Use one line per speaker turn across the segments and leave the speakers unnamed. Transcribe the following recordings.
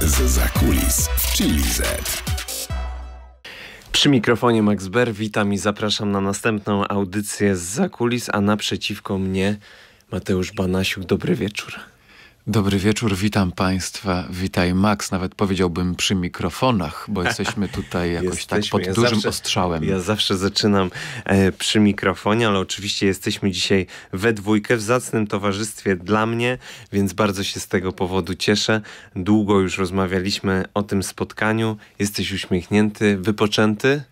Z zakulis w Chili Z. Przy mikrofonie Max Ber, witam i zapraszam na następną audycję z zakulis, a naprzeciwko
mnie Mateusz Banasiuk. Dobry wieczór. Dobry wieczór, witam Państwa, witaj Max, nawet powiedziałbym przy mikrofonach, bo jesteśmy tutaj jakoś tak jesteśmy. tak pod ja dużym zawsze,
ostrzałem. Ja zawsze zaczynam e, przy mikrofonie, ale oczywiście jesteśmy dzisiaj we dwójkę w zacnym towarzystwie dla mnie, więc bardzo się z tego powodu cieszę. Długo już rozmawialiśmy o tym spotkaniu. Jesteś uśmiechnięty, wypoczęty?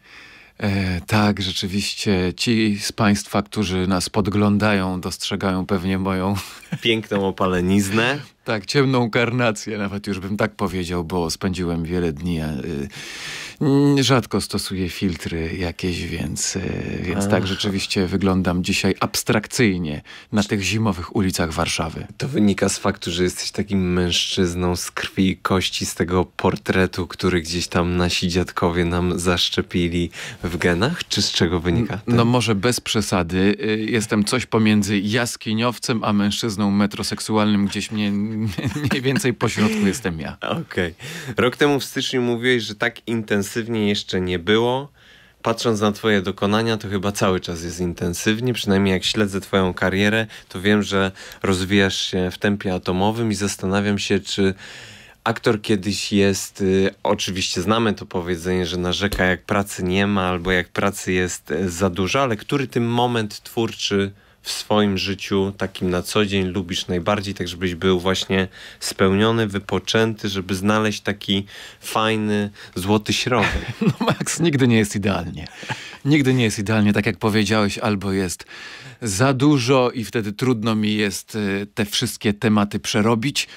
E, tak, rzeczywiście. Ci z Państwa, którzy nas podglądają, dostrzegają pewnie moją. Piękną opaleniznę. tak, ciemną karnację, nawet już bym tak powiedział, bo spędziłem wiele dni. E, Mm, rzadko stosuję filtry jakieś, więc, e, więc tak rzeczywiście wyglądam dzisiaj abstrakcyjnie na tych zimowych ulicach Warszawy. To wynika z faktu, że jesteś takim mężczyzną z krwi
i kości, z tego portretu, który gdzieś tam nasi dziadkowie nam zaszczepili w genach? Czy z czego wynika? No ten?
No może bez przesady. Y, jestem coś pomiędzy jaskiniowcem, a mężczyzną metroseksualnym. Gdzieś mnie, mniej więcej pośrodku jestem ja. Okej.
Okay. Rok temu w styczniu mówiłeś, że tak intensywnie intensywnie jeszcze nie było. Patrząc na Twoje dokonania, to chyba cały czas jest intensywnie. Przynajmniej jak śledzę Twoją karierę, to wiem, że rozwijasz się w tempie atomowym i zastanawiam się, czy aktor kiedyś jest, y, oczywiście znamy to powiedzenie, że narzeka jak pracy nie ma albo jak pracy jest y, za dużo, ale który ten moment twórczy w swoim życiu takim na co dzień lubisz najbardziej, tak żebyś był właśnie spełniony, wypoczęty,
żeby znaleźć taki fajny, złoty środek. No Max, nigdy nie jest idealnie. Nigdy nie jest idealnie, tak jak powiedziałeś, albo jest za dużo i wtedy trudno mi jest e, te wszystkie tematy przerobić.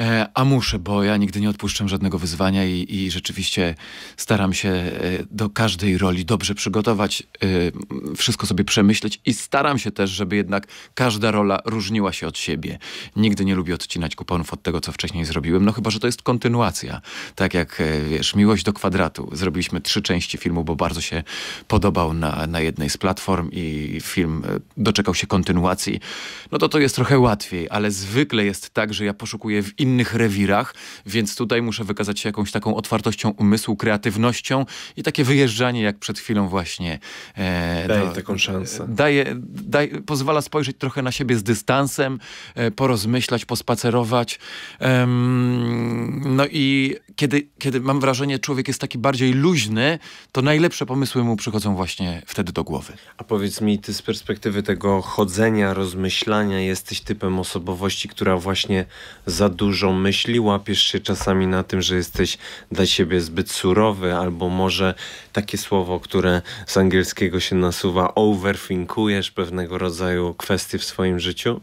E, a muszę, bo ja nigdy nie odpuszczam żadnego wyzwania i, i rzeczywiście staram się e, do każdej roli dobrze przygotować, wszystko sobie przemyśleć i staram się też, żeby jednak każda rola różniła się od siebie. Nigdy nie lubię odcinać kuponów od tego, co wcześniej zrobiłem, no chyba, że to jest kontynuacja. Tak jak, wiesz, Miłość do kwadratu. Zrobiliśmy trzy części filmu, bo bardzo się podobał na, na jednej z platform i film doczekał się kontynuacji, no to to jest trochę łatwiej, ale zwykle jest tak, że ja poszukuję w innych rewirach, więc tutaj muszę wykazać się jakąś taką otwartością umysłu, kreatywnością i takie wyjeżdżanie, jak przed chwilą właśnie. E, daje do, no, taką szansę. E, daje, daje, pozwala spojrzeć trochę na siebie z dystansem, e, porozmyślać, pospacerować. no i kiedy, kiedy mam wrażenie, człowiek jest taki bardziej luźny, to najlepsze pomysły mu przychodzą właśnie wtedy do głowy.
A powiedz mi, ty z perspektywy tego chodzenia, rozmyślania jesteś typem osobowości, która właśnie za dużo myśli, łapiesz się czasami na tym, że jesteś dla siebie zbyt surowy, albo może takie słowo, które z angielskiego się nasuwa, overthinkujesz pewnego rodzaju kwestie w swoim
życiu?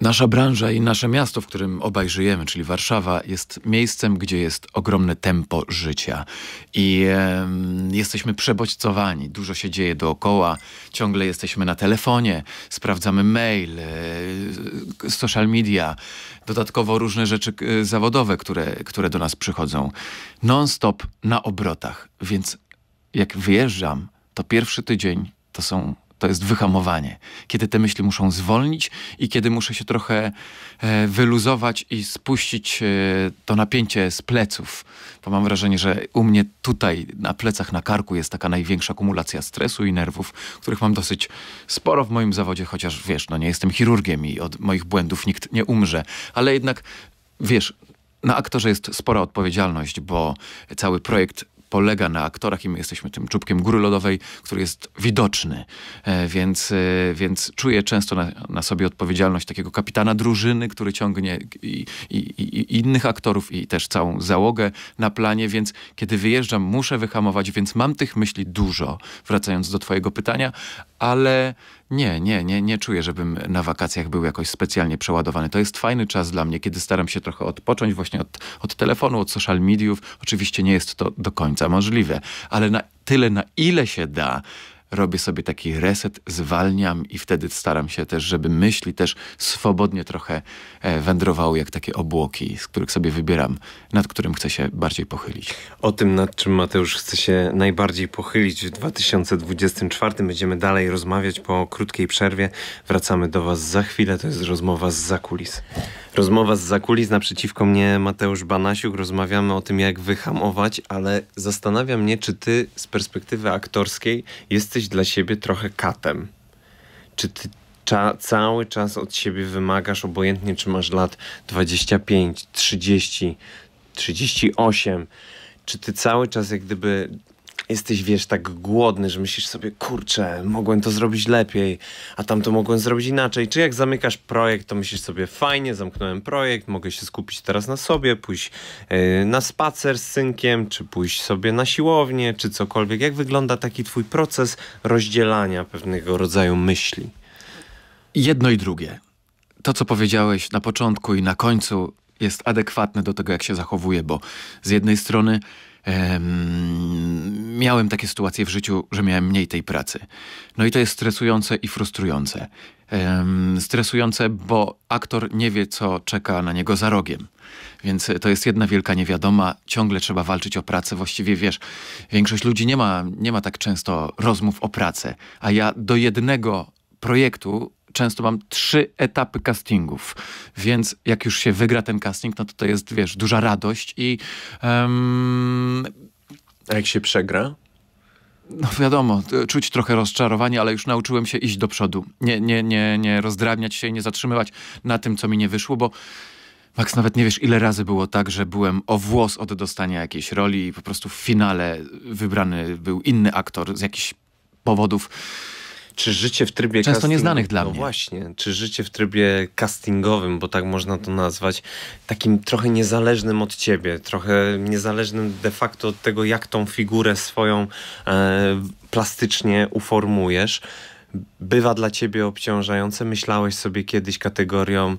Nasza branża i nasze miasto, w którym obaj żyjemy, czyli Warszawa, jest miejscem, gdzie jest ogromne tempo życia i e, jesteśmy przebodźcowani. Dużo się dzieje dookoła, ciągle jesteśmy na telefonie, sprawdzamy mail, e, social media, dodatkowo różne rzeczy e, zawodowe, które, które do nas przychodzą. Non-stop na obrotach, więc jak wyjeżdżam, to pierwszy tydzień to są to jest wyhamowanie. Kiedy te myśli muszą zwolnić i kiedy muszę się trochę e, wyluzować i spuścić e, to napięcie z pleców. Bo mam wrażenie, że u mnie tutaj na plecach, na karku jest taka największa kumulacja stresu i nerwów, których mam dosyć sporo w moim zawodzie, chociaż wiesz, no nie jestem chirurgiem i od moich błędów nikt nie umrze. Ale jednak, wiesz, na aktorze jest spora odpowiedzialność, bo cały projekt polega na aktorach i my jesteśmy tym czubkiem góry lodowej, który jest widoczny. E, więc, e, więc czuję często na, na sobie odpowiedzialność takiego kapitana drużyny, który ciągnie i, i, i, innych aktorów i też całą załogę na planie, więc kiedy wyjeżdżam, muszę wyhamować, więc mam tych myśli dużo, wracając do twojego pytania, ale nie, nie, nie, nie czuję, żebym na wakacjach był jakoś specjalnie przeładowany. To jest fajny czas dla mnie, kiedy staram się trochę odpocząć właśnie od, od telefonu, od social mediów. Oczywiście nie jest to do końca możliwe, ale na tyle, na ile się da, robię sobie taki reset, zwalniam i wtedy staram się też, żeby myśli też swobodnie trochę e, wędrowały, jak takie obłoki, z których sobie wybieram, nad którym chcę się bardziej pochylić. O tym, nad czym Mateusz chce się najbardziej pochylić w
2024, będziemy dalej rozmawiać po krótkiej przerwie. Wracamy do Was za chwilę, to jest rozmowa z zakulis. Rozmowa z zakulis naprzeciwko mnie Mateusz Banasiuk. Rozmawiamy o tym, jak wyhamować, ale zastanawia mnie, czy ty z perspektywy aktorskiej jesteś dla siebie trochę katem. Czy ty cza cały czas od siebie wymagasz, obojętnie czy masz lat 25, 30, 38, czy ty cały czas jak gdyby jesteś, wiesz, tak głodny, że myślisz sobie, kurczę, mogłem to zrobić lepiej, a tamto mogłem zrobić inaczej. Czy jak zamykasz projekt, to myślisz sobie, fajnie, zamknąłem projekt, mogę się skupić teraz na sobie, pójść yy, na spacer z synkiem, czy pójść sobie na siłownię, czy cokolwiek. Jak wygląda taki
twój proces rozdzielania pewnego rodzaju myśli? Jedno i drugie. To, co powiedziałeś na początku i na końcu, jest adekwatne do tego, jak się zachowuje, bo z jednej strony Um, miałem takie sytuacje w życiu, że miałem mniej tej pracy. No i to jest stresujące i frustrujące. Um, stresujące, bo aktor nie wie, co czeka na niego za rogiem. Więc to jest jedna wielka niewiadoma. Ciągle trzeba walczyć o pracę. Właściwie wiesz, większość ludzi nie ma, nie ma tak często rozmów o pracę. A ja do jednego projektu często mam trzy etapy castingów, więc jak już się wygra ten casting, no to to jest, wiesz, duża radość i... Um... A jak się przegra? No wiadomo, e, czuć trochę rozczarowanie, ale już nauczyłem się iść do przodu. Nie, nie, nie, nie rozdrabniać się i nie zatrzymywać na tym, co mi nie wyszło, bo Max, nawet nie wiesz, ile razy było tak, że byłem o włos od dostania jakiejś roli i po prostu w finale wybrany był inny aktor z jakichś powodów. Czy życie w trybie Często casting... nieznanych dla no mnie. właśnie, czy życie
w trybie castingowym, bo tak można to nazwać, takim trochę niezależnym od ciebie, trochę niezależnym de facto od tego, jak tą figurę swoją e, plastycznie uformujesz, bywa dla ciebie obciążające? Myślałeś sobie kiedyś kategorią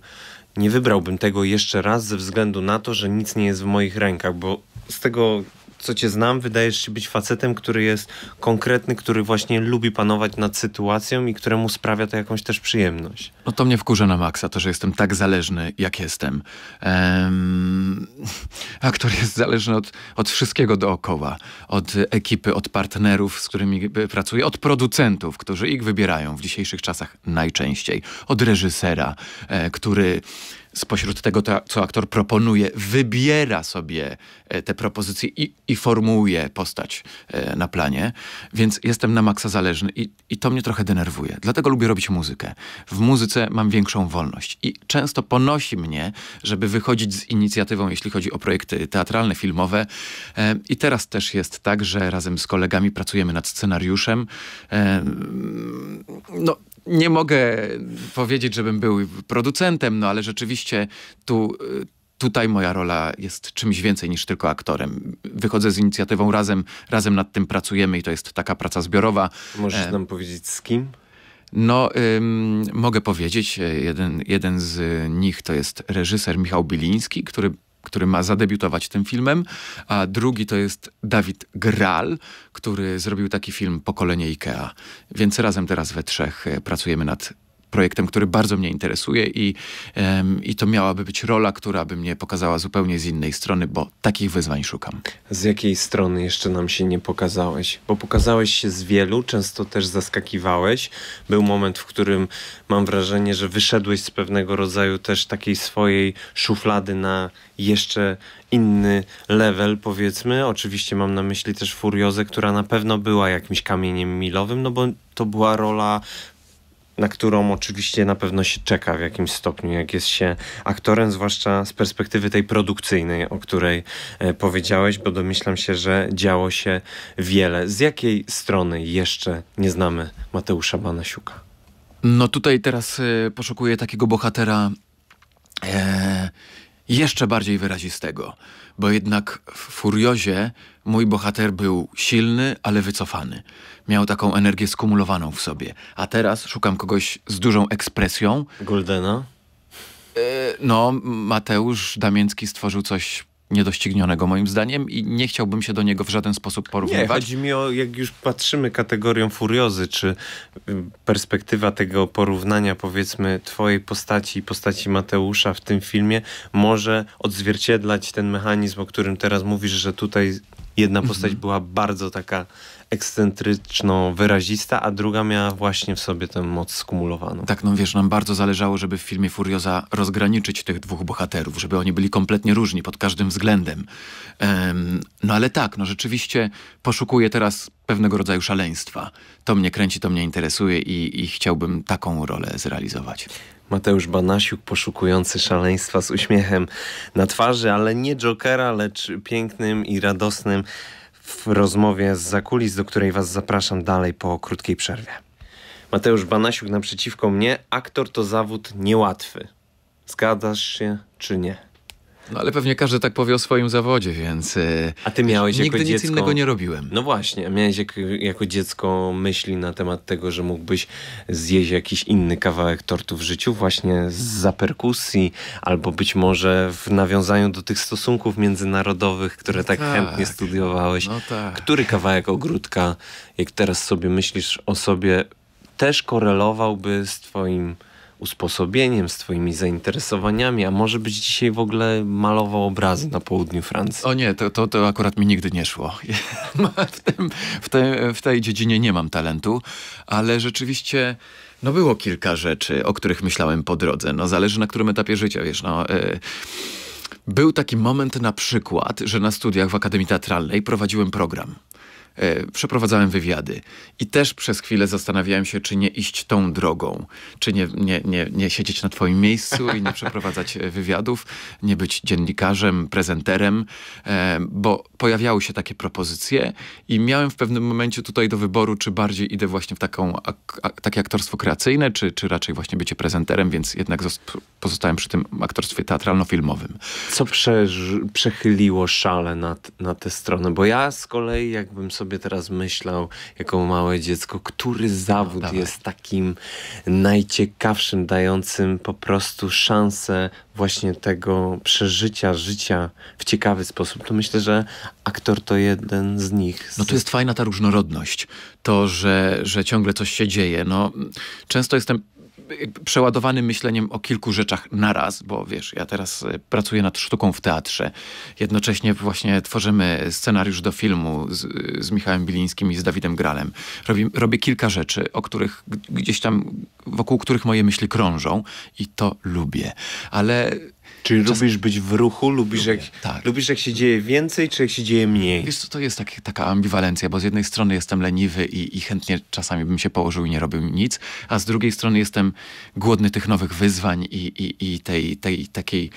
nie wybrałbym tego jeszcze raz ze względu na to, że nic nie jest w moich rękach, bo z tego co cię znam, wydajesz się być facetem, który jest konkretny, który właśnie lubi panować nad sytuacją i któremu sprawia to jakąś też przyjemność.
No to mnie wkurza na maksa, to, że jestem tak zależny, jak jestem. Um, aktor jest zależny od, od wszystkiego dookoła. Od ekipy, od partnerów, z którymi pracuje, od producentów, którzy ich wybierają w dzisiejszych czasach najczęściej. Od reżysera, e, który spośród tego, co aktor proponuje, wybiera sobie e, te propozycje i, i formułuje postać e, na planie, więc jestem na maksa zależny i, i to mnie trochę denerwuje. Dlatego lubię robić muzykę. W muzyce mam większą wolność i często ponosi mnie, żeby wychodzić z inicjatywą, jeśli chodzi o projekty teatralne, filmowe. E, I teraz też jest tak, że razem z kolegami pracujemy nad scenariuszem. No, nie mogę powiedzieć, żebym był producentem, no ale rzeczywiście tu tutaj moja rola jest czymś więcej niż tylko aktorem. Wychodzę z inicjatywą razem, razem nad tym pracujemy i to jest taka praca zbiorowa. Możesz e... nam powiedzieć z kim? No, ym, mogę powiedzieć, e, jeden, jeden z nich to jest reżyser Michał Biliński, który który ma zadebiutować tym filmem, a drugi to jest Dawid Gral, który zrobił taki film Pokolenie Ikea. Więc razem teraz we trzech e, pracujemy nad projektem, który bardzo mnie interesuje i, i to miałaby być rola, która by mnie pokazała zupełnie z innej strony, bo takich wyzwań szukam.
Z jakiej strony jeszcze nam się nie pokazałeś? Bo pokazałeś się z wielu, często też zaskakiwałeś. Był moment, w którym mam wrażenie, że wyszedłeś z pewnego rodzaju też takiej swojej szuflady na jeszcze inny level, powiedzmy. Oczywiście mam na myśli też Furiozę, która na pewno była jakimś kamieniem milowym, no bo to była rola na którą oczywiście na pewno się czeka w jakimś stopniu, jak jest się aktorem, zwłaszcza z perspektywy tej produkcyjnej, o której e, powiedziałeś, bo domyślam się, że działo się wiele. Z jakiej strony jeszcze nie znamy Mateusza Banasiuka?
No tutaj teraz e, poszukuję takiego bohatera e, jeszcze bardziej wyrazistego, bo jednak w Furiozie mój bohater był silny, ale wycofany. Miał taką energię skumulowaną w sobie. A teraz szukam kogoś z dużą ekspresją. Goldena? E, no, Mateusz Damięcki stworzył coś niedoścignionego moim zdaniem i nie chciałbym się do niego w żaden sposób porównywać. Nie, chodzi
mi o, jak już patrzymy kategorią furiozy, czy y, perspektywa tego porównania powiedzmy twojej postaci i postaci Mateusza w tym filmie może odzwierciedlać ten mechanizm, o którym teraz mówisz, że tutaj Jedna postać mhm. była bardzo taka ekscentryczno
wyrazista, a druga miała właśnie w sobie tę moc skumulowaną. Tak, no wiesz, nam bardzo zależało, żeby w filmie Furioza rozgraniczyć tych dwóch bohaterów, żeby oni byli kompletnie różni pod każdym względem. Um, no ale tak, no rzeczywiście poszukuję teraz pewnego rodzaju szaleństwa. To mnie kręci, to mnie interesuje i, i chciałbym taką rolę zrealizować.
Mateusz Banasiuk, poszukujący szaleństwa z uśmiechem na twarzy, ale nie Jokera, lecz pięknym i radosnym w rozmowie z zakulis, do której Was zapraszam dalej po krótkiej przerwie. Mateusz Banasiuk naprzeciwko mnie, aktor to zawód niełatwy. Zgadzasz się czy nie?
No ale pewnie każdy tak powie o swoim zawodzie, więc... E, a ty miałeś nigdy jako Nigdy nic dziecko... innego nie robiłem.
No właśnie, miałeś jako, jako dziecko myśli na temat tego, że mógłbyś zjeść jakiś inny kawałek tortu w życiu właśnie z perkusji, albo być może w nawiązaniu do tych stosunków międzynarodowych, które tak, tak chętnie studiowałeś. No tak. Który kawałek ogródka, jak teraz sobie myślisz o sobie, też korelowałby z twoim usposobieniem, swoimi zainteresowaniami, a może być dzisiaj w ogóle malował obrazy na południu
Francji. O nie, to, to, to akurat mi nigdy nie szło. w, tym, w, te, w tej dziedzinie nie mam talentu, ale rzeczywiście... No było kilka rzeczy, o których myślałem po drodze. No zależy na którym etapie życia, wiesz, no... E, był taki moment na przykład, że na studiach w Akademii Teatralnej prowadziłem program. E, przeprowadzałem wywiady i też przez chwilę zastanawiałem się, czy nie iść tą drogą, czy nie, nie, nie, nie siedzieć na twoim miejscu i nie przeprowadzać e, wywiadów, nie być dziennikarzem, prezenterem, e, bo pojawiały się takie propozycje i miałem w pewnym momencie tutaj do wyboru, czy bardziej idę właśnie w taką, takie aktorstwo kreacyjne, czy, czy raczej właśnie bycie prezenterem, więc jednak pozostałem przy tym aktorstwie teatralno-filmowym. Co prze przechyliło
szale na, na tę stronę? Bo ja z kolei jakbym sobie sobie teraz myślał, jako małe dziecko, który zawód no, jest takim najciekawszym, dającym po prostu szansę właśnie tego przeżycia życia w ciekawy
sposób, to myślę, że aktor to jeden z nich. No to jest fajna ta różnorodność. To, że, że ciągle coś się dzieje. No, często jestem przeładowany myśleniem o kilku rzeczach naraz, bo wiesz, ja teraz e, pracuję nad sztuką w teatrze. Jednocześnie właśnie tworzymy scenariusz do filmu z, e, z Michałem Bilińskim i z Dawidem Gralem. robię kilka rzeczy, o których gdzieś tam, wokół których moje myśli krążą i to lubię. Ale Czyli Czas... lubisz być w ruchu, lubisz jak, tak. lubisz jak się dzieje więcej, czy jak się dzieje mniej? Wiesz, to jest tak, taka ambiwalencja, bo z jednej strony jestem leniwy i, i, chętnie czasami bym się położył i nie robił nic, a z drugiej strony jestem głodny tych nowych wyzwań i, i, i tej, tej takiej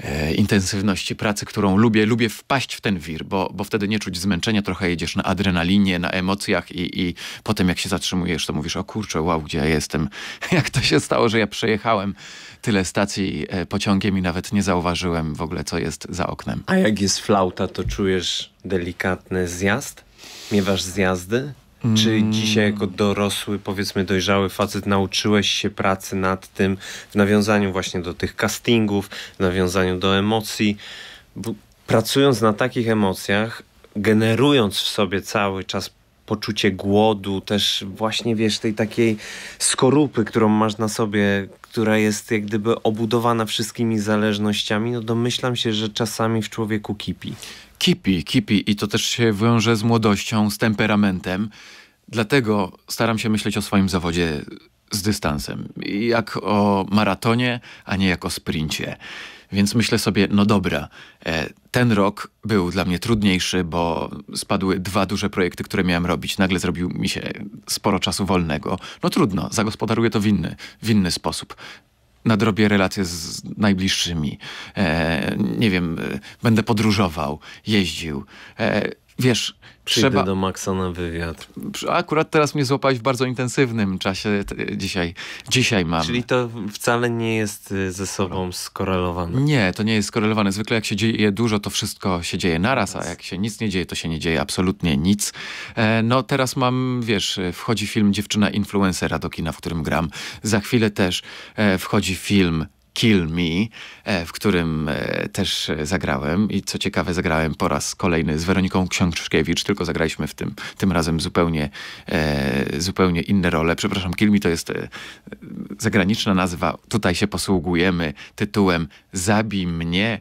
e, intensywności pracy, którą lubię. Lubię wpaść w ten wir, bo, bo wtedy nie czuć zmęczenia, trochę jedziesz na adrenalinie, na emocjach i, i potem jak się zatrzymujesz, to mówisz, o kurczę, wow, gdzie ja jestem, jak to się stało, że ja przejechałem tyle stacji e, pociągiem i nawet nie zauważyłem w ogóle, co jest za oknem. A jak jest flauta, to czujesz delikatny zjazd? Miewasz zjazdy? Czy mm.
dzisiaj jako dorosły, powiedzmy dojrzały facet nauczyłeś się pracy nad tym w nawiązaniu właśnie do tych castingów, w nawiązaniu do emocji? Bo pracując na takich emocjach, generując w sobie cały czas poczucie głodu, też właśnie wiesz, tej takiej skorupy, którą masz na sobie, która jest jak gdyby obudowana wszystkimi zależnościami, no domyślam się, że czasami w człowieku
kipi. Kipi, kipi i to też się wiąże z młodością, z temperamentem. Dlatego staram się myśleć o swoim zawodzie z dystansem. Jak o maratonie, a nie jak o sprincie. Więc myślę sobie, no dobra, e, ten rok był dla mnie trudniejszy, bo spadły dwa duże projekty, które miałem robić. Nagle zrobił mi się sporo czasu wolnego. No trudno, zagospodaruję to w inny, w inny sposób nadrobię relacje z najbliższymi. E, nie wiem, e, będę podróżował, jeździł. E, wiesz, Przyjdę trzeba... do Maxona na wywiad. Akurat teraz mnie złapałeś w bardzo intensywnym czasie dzisiaj. Dzisiaj mam. Czyli to wcale nie jest y, ze sobą skorelowane. Nie, to nie jest skorelowane. Zwykle jak się dzieje dużo, to wszystko się dzieje naraz, a jak się nic nie dzieje, to się nie dzieje absolutnie nic. E, no teraz mam, wiesz, e, wchodzi film Dziewczyna Influencera do kina, w którym gram. Za chwilę też e, wchodzi film Kill Me, e, w którym e, też e, zagrałem i co ciekawe zagrałem po raz kolejny z Weroniką Książkiewicz, tylko zagraliśmy w tym, tym razem zupełnie, zupełnie inne role. Przepraszam, Kill Me to jest zagraniczna nazwa, tutaj się posługujemy tytułem Zabij mnie,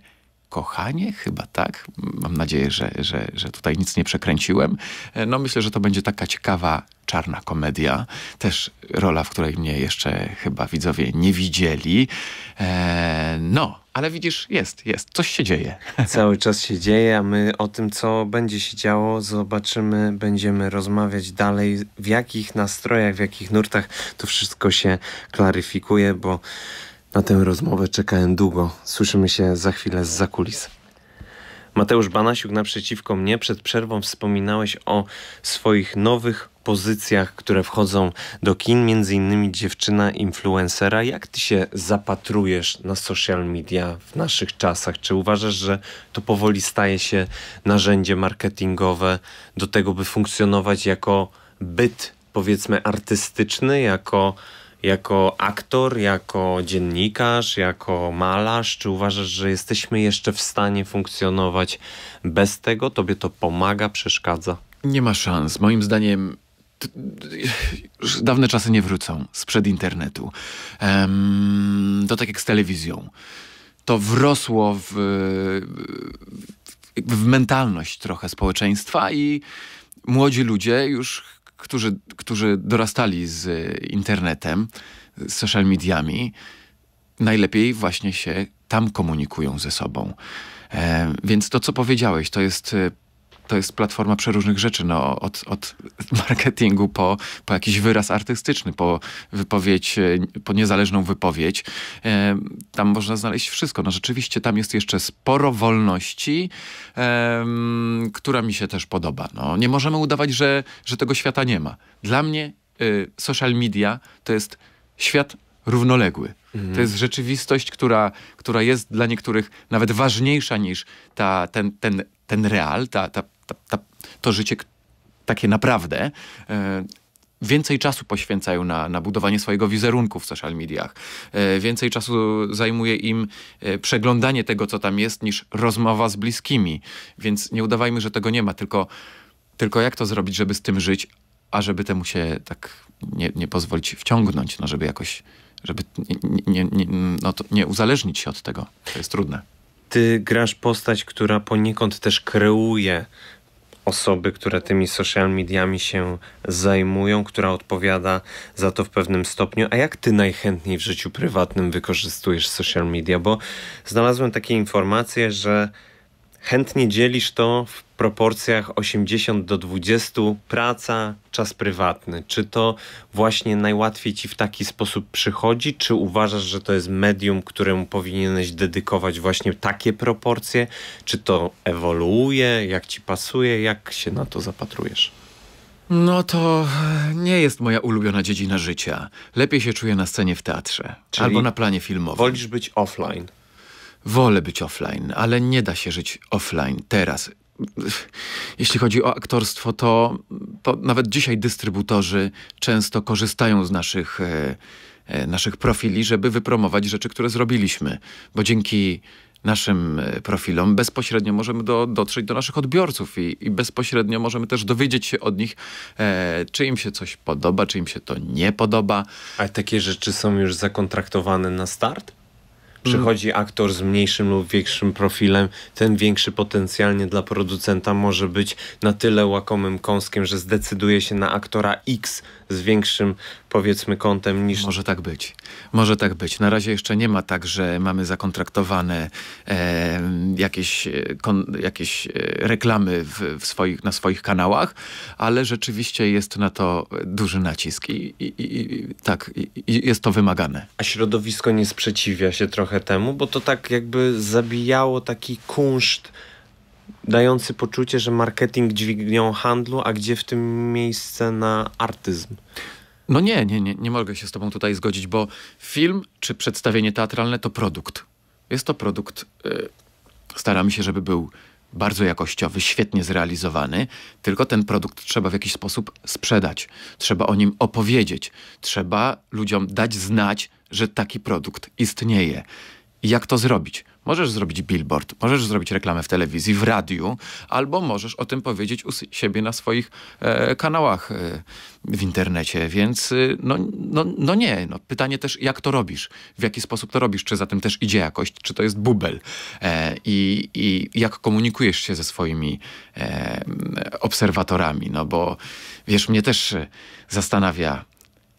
kochanie, chyba tak. Mam nadzieję, że, że, że tutaj nic nie przekręciłem. E, no myślę, że to będzie taka ciekawa czarna komedia. Też rola, w której mnie jeszcze chyba widzowie nie widzieli. Eee, no, ale widzisz, jest, jest, coś się dzieje. Cały czas
się dzieje, a my o tym, co będzie się działo, zobaczymy, będziemy rozmawiać dalej, w jakich nastrojach, w jakich nurtach to wszystko się klaryfikuje, bo na tę rozmowę czekałem długo. Słyszymy się za chwilę z zakulis. Mateusz Banasiuk naprzeciwko mnie przed przerwą wspominałeś o swoich nowych pozycjach, które wchodzą do kin, między innymi dziewczyna influencera. Jak ty się zapatrujesz na social media w naszych czasach? Czy uważasz, że to powoli staje się narzędzie marketingowe do tego, by funkcjonować jako byt, powiedzmy, artystyczny, jako jako aktor, jako dziennikarz, jako malarz? Czy uważasz, że jesteśmy jeszcze w stanie funkcjonować bez tego? Tobie to pomaga, przeszkadza?
Nie ma szans. Moim zdaniem już dawne czasy nie wrócą sprzed internetu. Um, to tak jak z telewizją. To wrosło w, w mentalność trochę społeczeństwa i młodzi ludzie już którzy, którzy dorastali z e, internetem, z social mediami, najlepiej właśnie się tam komunikują ze sobą. E, więc to, co powiedziałeś, to jest e, to jest platforma przeróżnych rzeczy, no, od, od marketingu po, po jakiś wyraz artystyczny, po wypowiedź, e, po niezależną wypowiedź. E, tam można znaleźć wszystko. No rzeczywiście tam jest jeszcze sporo wolności, e, która mi się też podoba. No, nie możemy udawać, że, że tego świata nie ma. Dla mnie e, social media to jest świat równoległy. Mhm. To jest rzeczywistość, która, która jest dla niektórych nawet ważniejsza niż ta, ten, ten, ten real, ta, ta ta, ta, to życie takie naprawdę e, więcej czasu poświęcają na, na budowanie swojego wizerunku w social mediach. E, więcej czasu zajmuje im e, przeglądanie tego, co tam jest, niż rozmowa z bliskimi. Więc nie udawajmy, że tego nie ma, tylko, tylko jak to zrobić, żeby z tym żyć, a żeby temu się tak nie, nie pozwolić wciągnąć, no żeby jakoś, żeby nie, nie, no nie uzależnić się od tego. To jest trudne.
Ty grasz postać, która poniekąd też kreuje osoby, które tymi social mediami się zajmują, która odpowiada za to w pewnym stopniu. A jak ty najchętniej w życiu prywatnym wykorzystujesz social media? Bo znalazłem takie informacje, że chętnie dzielisz to w proporcjach 80 do 20 praca, czas prywatny. Czy to właśnie najłatwiej ci w taki sposób przychodzi, czy uważasz, że to jest medium, któremu powinieneś dedykować właśnie takie proporcje? Czy to ewoluuje, jak ci pasuje, jak się na to zapatrujesz?
No to nie jest moja ulubiona dziedzina życia. Lepiej się czuję na scenie w teatrze Czyli albo na planie filmowym. Wolisz być offline? Wolę być offline, ale nie da się żyć offline teraz. Jeśli chodzi o aktorstwo, to, to nawet dzisiaj dystrybutorzy często korzystają z naszych, e, e naszych profili, żeby wypromować rzeczy, które zrobiliśmy. Bo dzięki naszym e, profilom, bezpośrednio możemy do, dotrzeć do naszych odbiorców i, i, bezpośrednio możemy też dowiedzieć się od nich, e, czy im się coś podoba, czy im się to nie podoba. A takie rzeczy są już zakontraktowane na start? przychodzi
aktor z mniejszym lub większym profilem, ten większy potencjalnie dla producenta może być na tyle łakomym kąskiem, że zdecyduje się na aktora
X z większym, powiedzmy, kątem niż... Może tak być. Może tak być. Na razie jeszcze nie ma tak, że mamy zakontraktowane e, jakieś, e, kon, jakieś e, reklamy w, w, swoich, na swoich kanałach, ale rzeczywiście jest na to duży nacisk i, i, i tak, i, jest to wymagane. A środowisko nie sprzeciwia się trochę temu,
bo to tak jakby zabijało taki kunszt dający poczucie, że marketing dźwignią handlu, a gdzie w tym miejsce na
artyzm? No nie, nie, nie, nie mogę się z tobą tutaj zgodzić, bo film czy przedstawienie teatralne to produkt. Jest to produkt, yy, staramy się, żeby był bardzo jakościowy, świetnie zrealizowany, tylko ten produkt trzeba w jakiś sposób sprzedać, trzeba o nim opowiedzieć, trzeba ludziom dać znać, że taki produkt istnieje jak to zrobić. Możesz zrobić billboard, możesz zrobić reklamę w telewizji, w radiu, albo możesz o tym powiedzieć u siebie na swoich e, kanałach e, w internecie. Więc y, no, no, no nie. No, pytanie też, jak to robisz? W jaki sposób to robisz? Czy za tym też idzie jakość? Czy to jest bubel? E, i, I jak komunikujesz się ze swoimi e, obserwatorami? No bo wiesz, mnie też e, zastanawia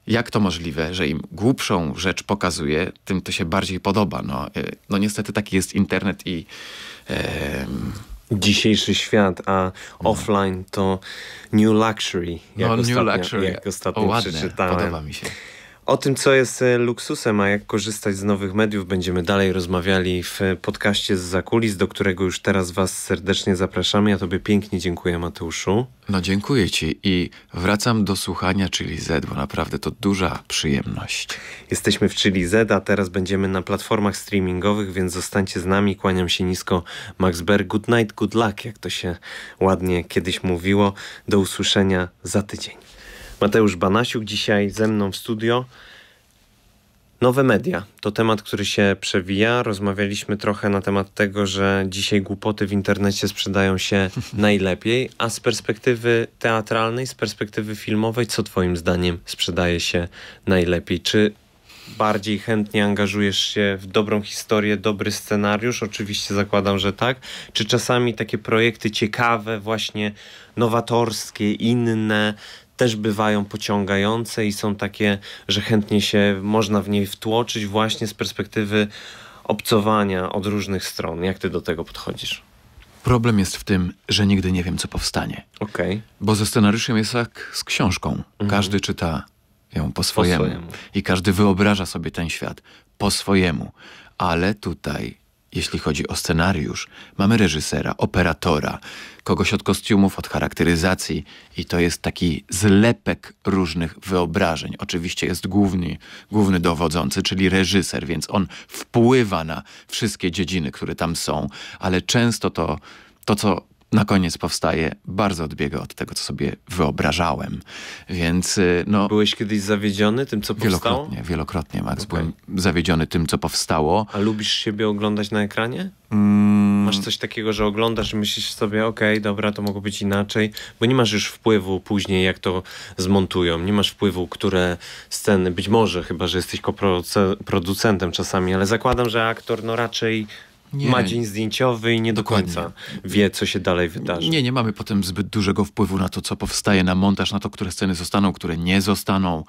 jak to możliwe, że im głupszą rzecz pokazuje, tym to się bardziej podoba. No, e, no niestety taki jest internet i... E,
dzisiejszy świat, a no. offline to New Luxury. Jak no, ostatnio, New Luxury. Jak ostatnio o, ładne. przeczytałem. Podoba mi się. O tym, co jest e, luksusem, a jak korzystać z nowych mediów, będziemy dalej rozmawiali w podcaście z Zakulis, do którego już teraz Was serdecznie zapraszamy. Ja Tobie pięknie dziękuję, Mateuszu. No, dziękuję Ci i wracam do słuchania, czyli Z, bo naprawdę to duża przyjemność. Jesteśmy w Czyli Z, a teraz będziemy na platformach streamingowych, więc zostańcie z nami. Kłaniam się nisko, Max Berg. Good night, good luck, jak to się ładnie kiedyś mówiło. Do usłyszenia za tydzień. Mateusz Banasiuk dzisiaj ze mną w studio. Nowe media to temat, który się przewija. Rozmawialiśmy trochę na temat tego, że dzisiaj głupoty w internecie sprzedają się najlepiej, a z perspektywy teatralnej, z perspektywy filmowej, co Twoim zdaniem sprzedaje się najlepiej? Czy bardziej chętnie angażujesz się w dobrą historię, dobry scenariusz? Oczywiście zakładam, że tak. Czy czasami takie projekty ciekawe, właśnie nowatorskie, inne, też bywają pociągające i są takie, że chętnie się można w niej wtłoczyć właśnie z perspektywy obcowania od różnych stron. Jak ty do tego podchodzisz?
Problem jest w tym, że nigdy nie wiem, co powstanie. Okay. Bo ze scenariuszem jest jak z książką. Mhm. Każdy czyta ją po swojemu. po swojemu i każdy wyobraża sobie ten świat po swojemu. Ale tutaj jeśli chodzi o scenariusz, mamy reżysera, operatora, kogoś od kostiumów, od charakteryzacji i to jest taki zlepek różnych wyobrażeń. Oczywiście jest główny, główny dowodzący, czyli reżyser, więc on wpływa na wszystkie dziedziny, które tam są, ale często to, to co na koniec powstaje, bardzo odbiega od tego, co sobie wyobrażałem. Więc y, no... Byłeś kiedyś zawiedziony tym, co powstało? Wielokrotnie, wielokrotnie, Max. Okay. Byłem zawiedziony tym, co powstało.
A lubisz siebie oglądać na ekranie?
Mm. Masz
coś takiego, że oglądasz i myślisz sobie, okej, okay, dobra, to mogło być inaczej, bo nie masz już wpływu później, jak to zmontują. Nie masz wpływu, które sceny, być może, chyba, że jesteś koproducentem czasami, ale zakładam, że aktor no raczej nie. ma dzień zdjęciowy i nie Dokładnie. do końca wie,
co się dalej wydarzy. Nie, nie mamy potem zbyt dużego wpływu na to, co powstaje, na montaż, na to, które sceny zostaną, które nie zostaną.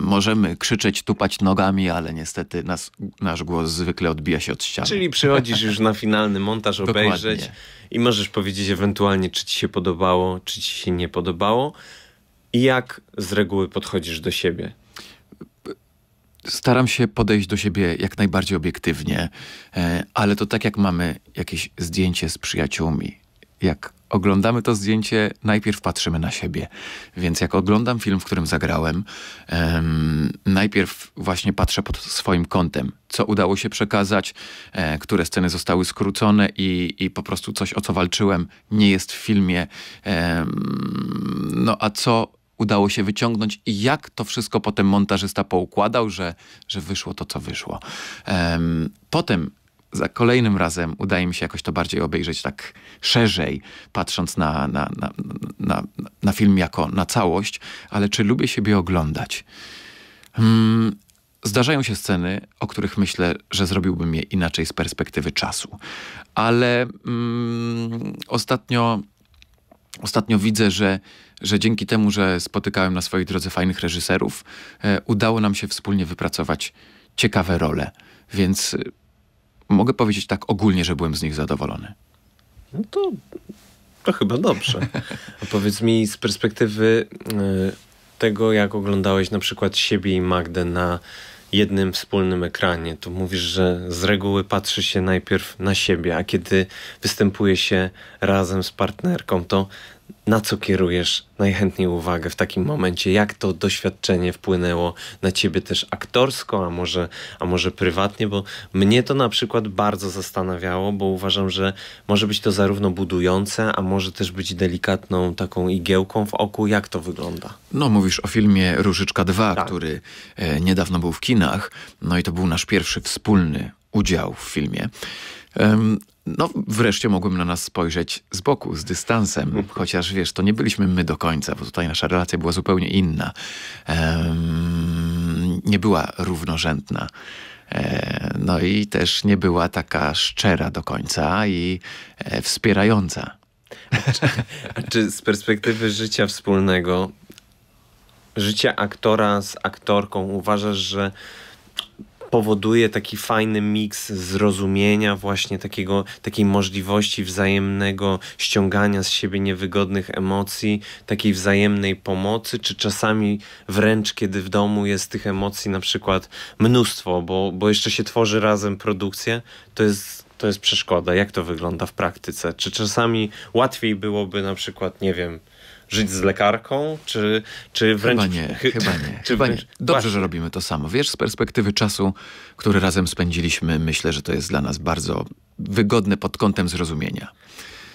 możemy krzyczeć, tupać nogami, ale niestety nas, nasz głos zwykle odbija się od ściany. Czyli przychodzisz już na finalny montaż obejrzeć Dokładnie.
i możesz powiedzieć ewentualnie, czy ci się podobało, czy ci się nie podobało i jak z reguły podchodzisz do siebie.
Staram się podejść do siebie jak najbardziej obiektywnie, e, ale to tak jak mamy jakieś zdjęcie z przyjaciółmi. Jak oglądamy to zdjęcie, najpierw patrzymy na siebie. Więc jak oglądam film, w którym zagrałem, najpierw właśnie patrzę pod swoim kątem, co udało się przekazać, e, które sceny zostały skrócone i, i po prostu coś, o co walczyłem, nie jest w filmie. no a co udało się wyciągnąć i jak to wszystko potem montażysta poukładał, że, że wyszło to, co wyszło. Um, potem za kolejnym razem udaje mi się jakoś to bardziej obejrzeć tak szerzej, patrząc na, na, na, na, na film jako na całość, ale czy lubię siebie oglądać? Hmm, zdarzają się sceny, o których myślę, że zrobiłbym je inaczej z perspektywy czasu, ale mm, ostatnio Ostatnio widzę, że, że dzięki temu, że spotykałem na swojej drodze fajnych reżyserów, e, udało nam się wspólnie wypracować ciekawe role. Więc e, mogę powiedzieć tak ogólnie, że byłem z nich zadowolony.
No to, to chyba dobrze.
A powiedz mi z perspektywy y,
tego, jak oglądałeś na przykład siebie i Magdę na jednym wspólnym ekranie. Tu mówisz, że z reguły patrzy się najpierw na siebie, a kiedy występuje się razem z partnerką, to na co kierujesz najchętniej uwagę w takim momencie? Jak to doświadczenie wpłynęło na ciebie też aktorsko, a może, a może prywatnie? Bo mnie to na przykład bardzo zastanawiało, bo uważam, że może być to zarówno
budujące, a może też być delikatną taką igiełką w oku. Jak to wygląda? No, mówisz o filmie Różyczka 2, tak. który e, niedawno był w kinach. No i to był nasz pierwszy wspólny udział w filmie. Um, no wreszcie mogłem na nas spojrzeć z boku, z dystansem, mhm. chociaż wiesz, to nie byliśmy my do końca, bo tutaj nasza relacja była zupełnie inna. Um, nie była równorzędna. E, no i też nie była taka szczera do końca i e, wspierająca. a
czy z perspektywy życia wspólnego, życia aktora z aktorką, uważasz, że powoduje taki fajny miks zrozumienia, właśnie takiego, takiej możliwości wzajemnego ściągania z siebie niewygodnych emocji, takiej wzajemnej pomocy, czy czasami wręcz kiedy w domu jest tych emocji na przykład mnóstwo, bo, bo jeszcze się tworzy razem produkcję, to jest to jest przeszkoda. Jak to wygląda w praktyce? Czy czasami łatwiej byłoby na przykład, nie wiem, żyć z lekarką, czy,
czy wręcz... Chyba nie, chy... chyba nie. Czy chyba wręcz... nie. Dobrze, Właśnie. że robimy to samo. Wiesz, z perspektywy czasu, który razem spędziliśmy, myślę, że to jest dla nas bardzo wygodne pod kątem zrozumienia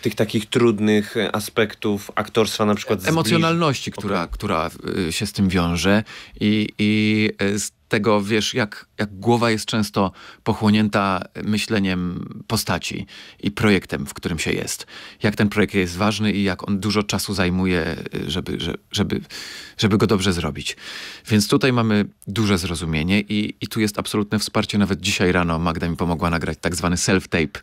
tych takich trudnych e, aspektów aktorstwa na przykład Emocjonalności, zbliż... która, okay. która e, się z tym wiąże i, i e, z tego, wiesz, jak, jak głowa jest często pochłonięta myśleniem postaci i projektem, w którym się jest. Jak ten projekt jest ważny i jak on dużo czasu zajmuje, żeby, żeby, żeby go dobrze zrobić. Więc tutaj mamy duże zrozumienie i, i tu jest absolutne wsparcie. Nawet dzisiaj rano Magda mi pomogła nagrać tak zwany self-tape,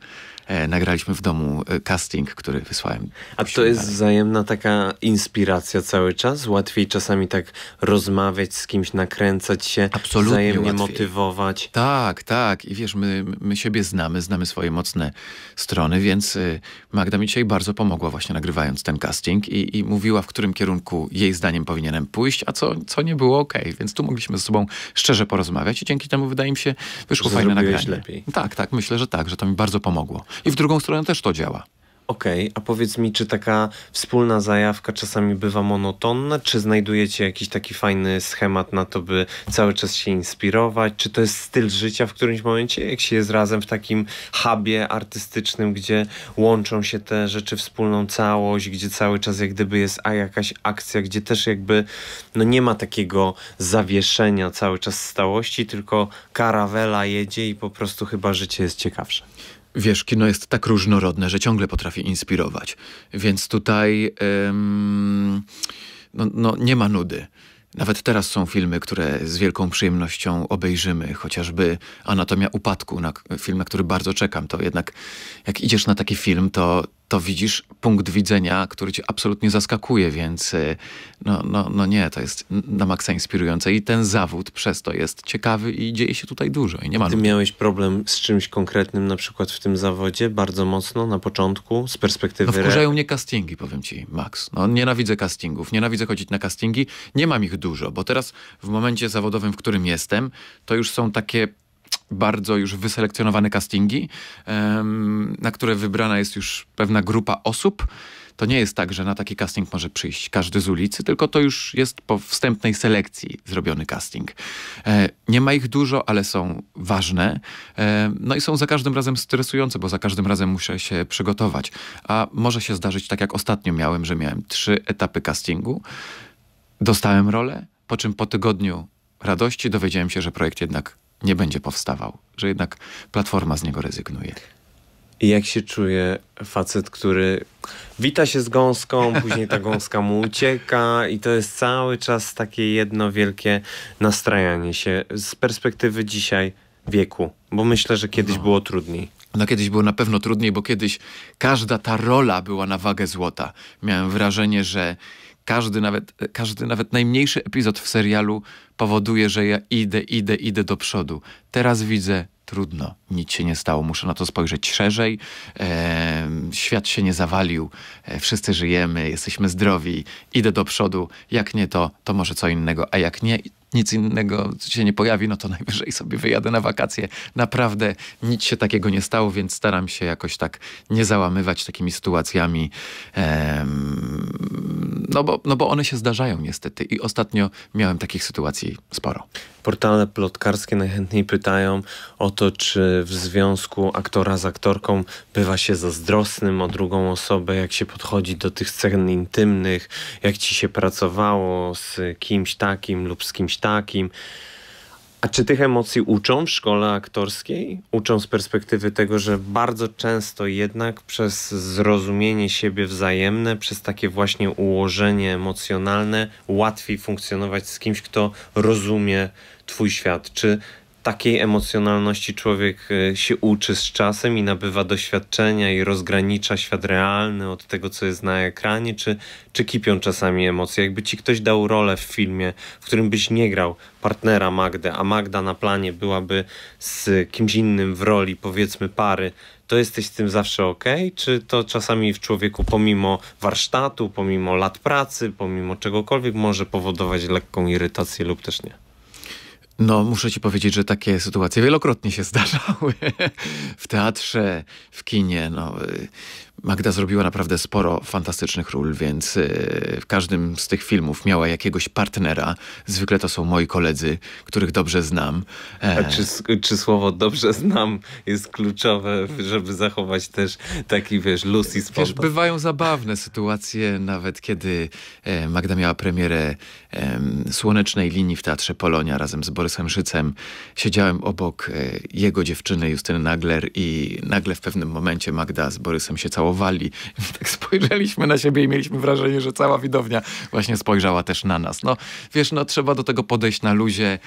E, nagraliśmy w domu e, casting, który wysłałem. A to jest dalej. wzajemna taka inspiracja cały czas? Łatwiej czasami
tak rozmawiać z kimś, nakręcać się, Absolutnie wzajemnie łatwiej. motywować?
Tak, tak. I wiesz, my, my siebie znamy, znamy swoje mocne strony, więc y, Magda mi dzisiaj bardzo pomogła właśnie nagrywając ten casting i, i mówiła, w którym kierunku jej zdaniem powinienem pójść, a co, co nie było ok. Więc tu mogliśmy ze sobą szczerze porozmawiać i dzięki temu wydaje mi się wyszło że fajne nagranie. Lepiej. Tak, tak, myślę, że tak, że to mi bardzo pomogło. I w drugą stronę też to działa.
Okej, okay, a powiedz mi, czy taka wspólna zajawka czasami bywa monotonna? Czy znajdujecie jakiś taki fajny schemat na to, by cały czas się inspirować? Czy to jest styl życia w którymś momencie, jak się jest razem w takim hubie artystycznym, gdzie łączą się te rzeczy wspólną całość, gdzie cały czas jak gdyby jest a jakaś akcja, gdzie też jakby no nie ma takiego zawieszenia cały czas stałości, tylko karawela
jedzie i po prostu chyba życie jest ciekawsze. Wiesz, kino jest tak różnorodne, że ciągle potrafi inspirować. Więc tutaj ym, no, no, nie ma nudy. Nawet teraz są filmy, które z wielką przyjemnością obejrzymy, chociażby Anatomia Upadku, na film, na który bardzo czekam. To jednak jak idziesz na taki film, to, to widzisz punkt widzenia, który cię absolutnie zaskakuje, więc y, no, no, no nie, to jest na maksa inspirujące i ten zawód przez to jest ciekawy i dzieje się tutaj dużo i nie ma... Ty
miałeś problem z czymś konkretnym na przykład w tym zawodzie bardzo mocno na początku, z
perspektywy... No wkurzają mnie castingi, powiem ci, Max. No nienawidzę castingów, nienawidzę chodzić na castingi, nie mam ich dużo, bo teraz w momencie zawodowym, w którym jestem, to już są takie bardzo już wyselekcjonowane castingi, na które wybrana jest już pewna grupa osób. To nie jest tak, że na taki casting może przyjść każdy z ulicy, tylko to już jest po wstępnej selekcji zrobiony casting. E, nie ma ich dużo, ale są ważne. E, no i są za każdym razem stresujące, bo za każdym razem muszę się przygotować. A może się zdarzyć tak, jak ostatnio miałem, że miałem trzy etapy castingu. Dostałem rolę, po czym po tygodniu radości dowiedziałem się, że projekt jednak nie będzie powstawał, że jednak platforma z niego rezygnuje. I jak się czuje facet,
który wita się z gąską, później ta gąska mu ucieka i to jest cały czas takie jedno wielkie nastrajanie się z perspektywy dzisiaj wieku,
bo myślę, że kiedyś no. było trudniej. No kiedyś było na pewno trudniej, bo kiedyś każda ta rola była na wagę złota. Miałem wrażenie, że każdy nawet, każdy nawet najmniejszy epizod w serialu powoduje, że ja idę, idę, idę do przodu. Teraz widzę, trudno, nic się nie stało, muszę na to spojrzeć szerzej. E, świat się nie zawalił, e, wszyscy żyjemy, jesteśmy zdrowi, idę do przodu. Jak nie to, to może co innego, a jak nie, nic innego się nie pojawi, no to najwyżej sobie wyjadę na wakacje. Naprawdę nic się takiego nie stało, więc staram się jakoś tak nie załamywać takimi sytuacjami, ehm, no, bo, no bo one się zdarzają niestety i ostatnio miałem takich sytuacji sporo. Portale plotkarskie najchętniej pytają
o to, czy w związku aktora z aktorką bywa się zazdrosnym o drugą osobę, jak się podchodzi do tych scen intymnych, jak ci się pracowało z kimś takim lub z kimś takim. A czy tych emocji uczą w szkole aktorskiej? Uczą z perspektywy tego, że bardzo często jednak przez zrozumienie siebie wzajemne, przez takie właśnie ułożenie emocjonalne, łatwiej funkcjonować z kimś, kto rozumie Twój świat. Czy takiej emocjonalności człowiek y, się uczy z czasem i nabywa doświadczenia i rozgranicza świat realny od tego, co jest na ekranie, czy, czy kipią czasami emocje. Jakby ci ktoś dał rolę w filmie, w którym byś nie grał partnera Magdy, a Magda na planie byłaby z kimś innym w roli, powiedzmy pary, to jesteś z tym zawsze ok? Czy to czasami w człowieku, pomimo warsztatu, pomimo lat pracy, pomimo czegokolwiek, może powodować
lekką irytację lub też nie? No, muszę ci powiedzieć, że takie sytuacje wielokrotnie się zdarzały w teatrze, w kinie. No, y, Magda zrobiła naprawdę sporo fantastycznych ról, więc y, w każdym z tych filmów miała jakiegoś partnera. Zwykle to są moi koledzy, których dobrze znam. A e. czy, czy słowo
dobrze znam jest kluczowe, żeby zachować też taki, wiesz, luz i spokój? Wiesz,
bywają zabawne sytuacje, nawet kiedy e, Magda miała premierę Słonecznej Linii w Teatrze Polonia razem z Borysem Szycem. Siedziałem obok e, jego dziewczyny Justyny Nagler i nagle w pewnym momencie Magda z Borysem się całowały całowali. Tak spojrzeliśmy na siebie i mieliśmy wrażenie, że cała widownia właśnie spojrzała też na nas. No wiesz, no trzeba do tego podejść na luzie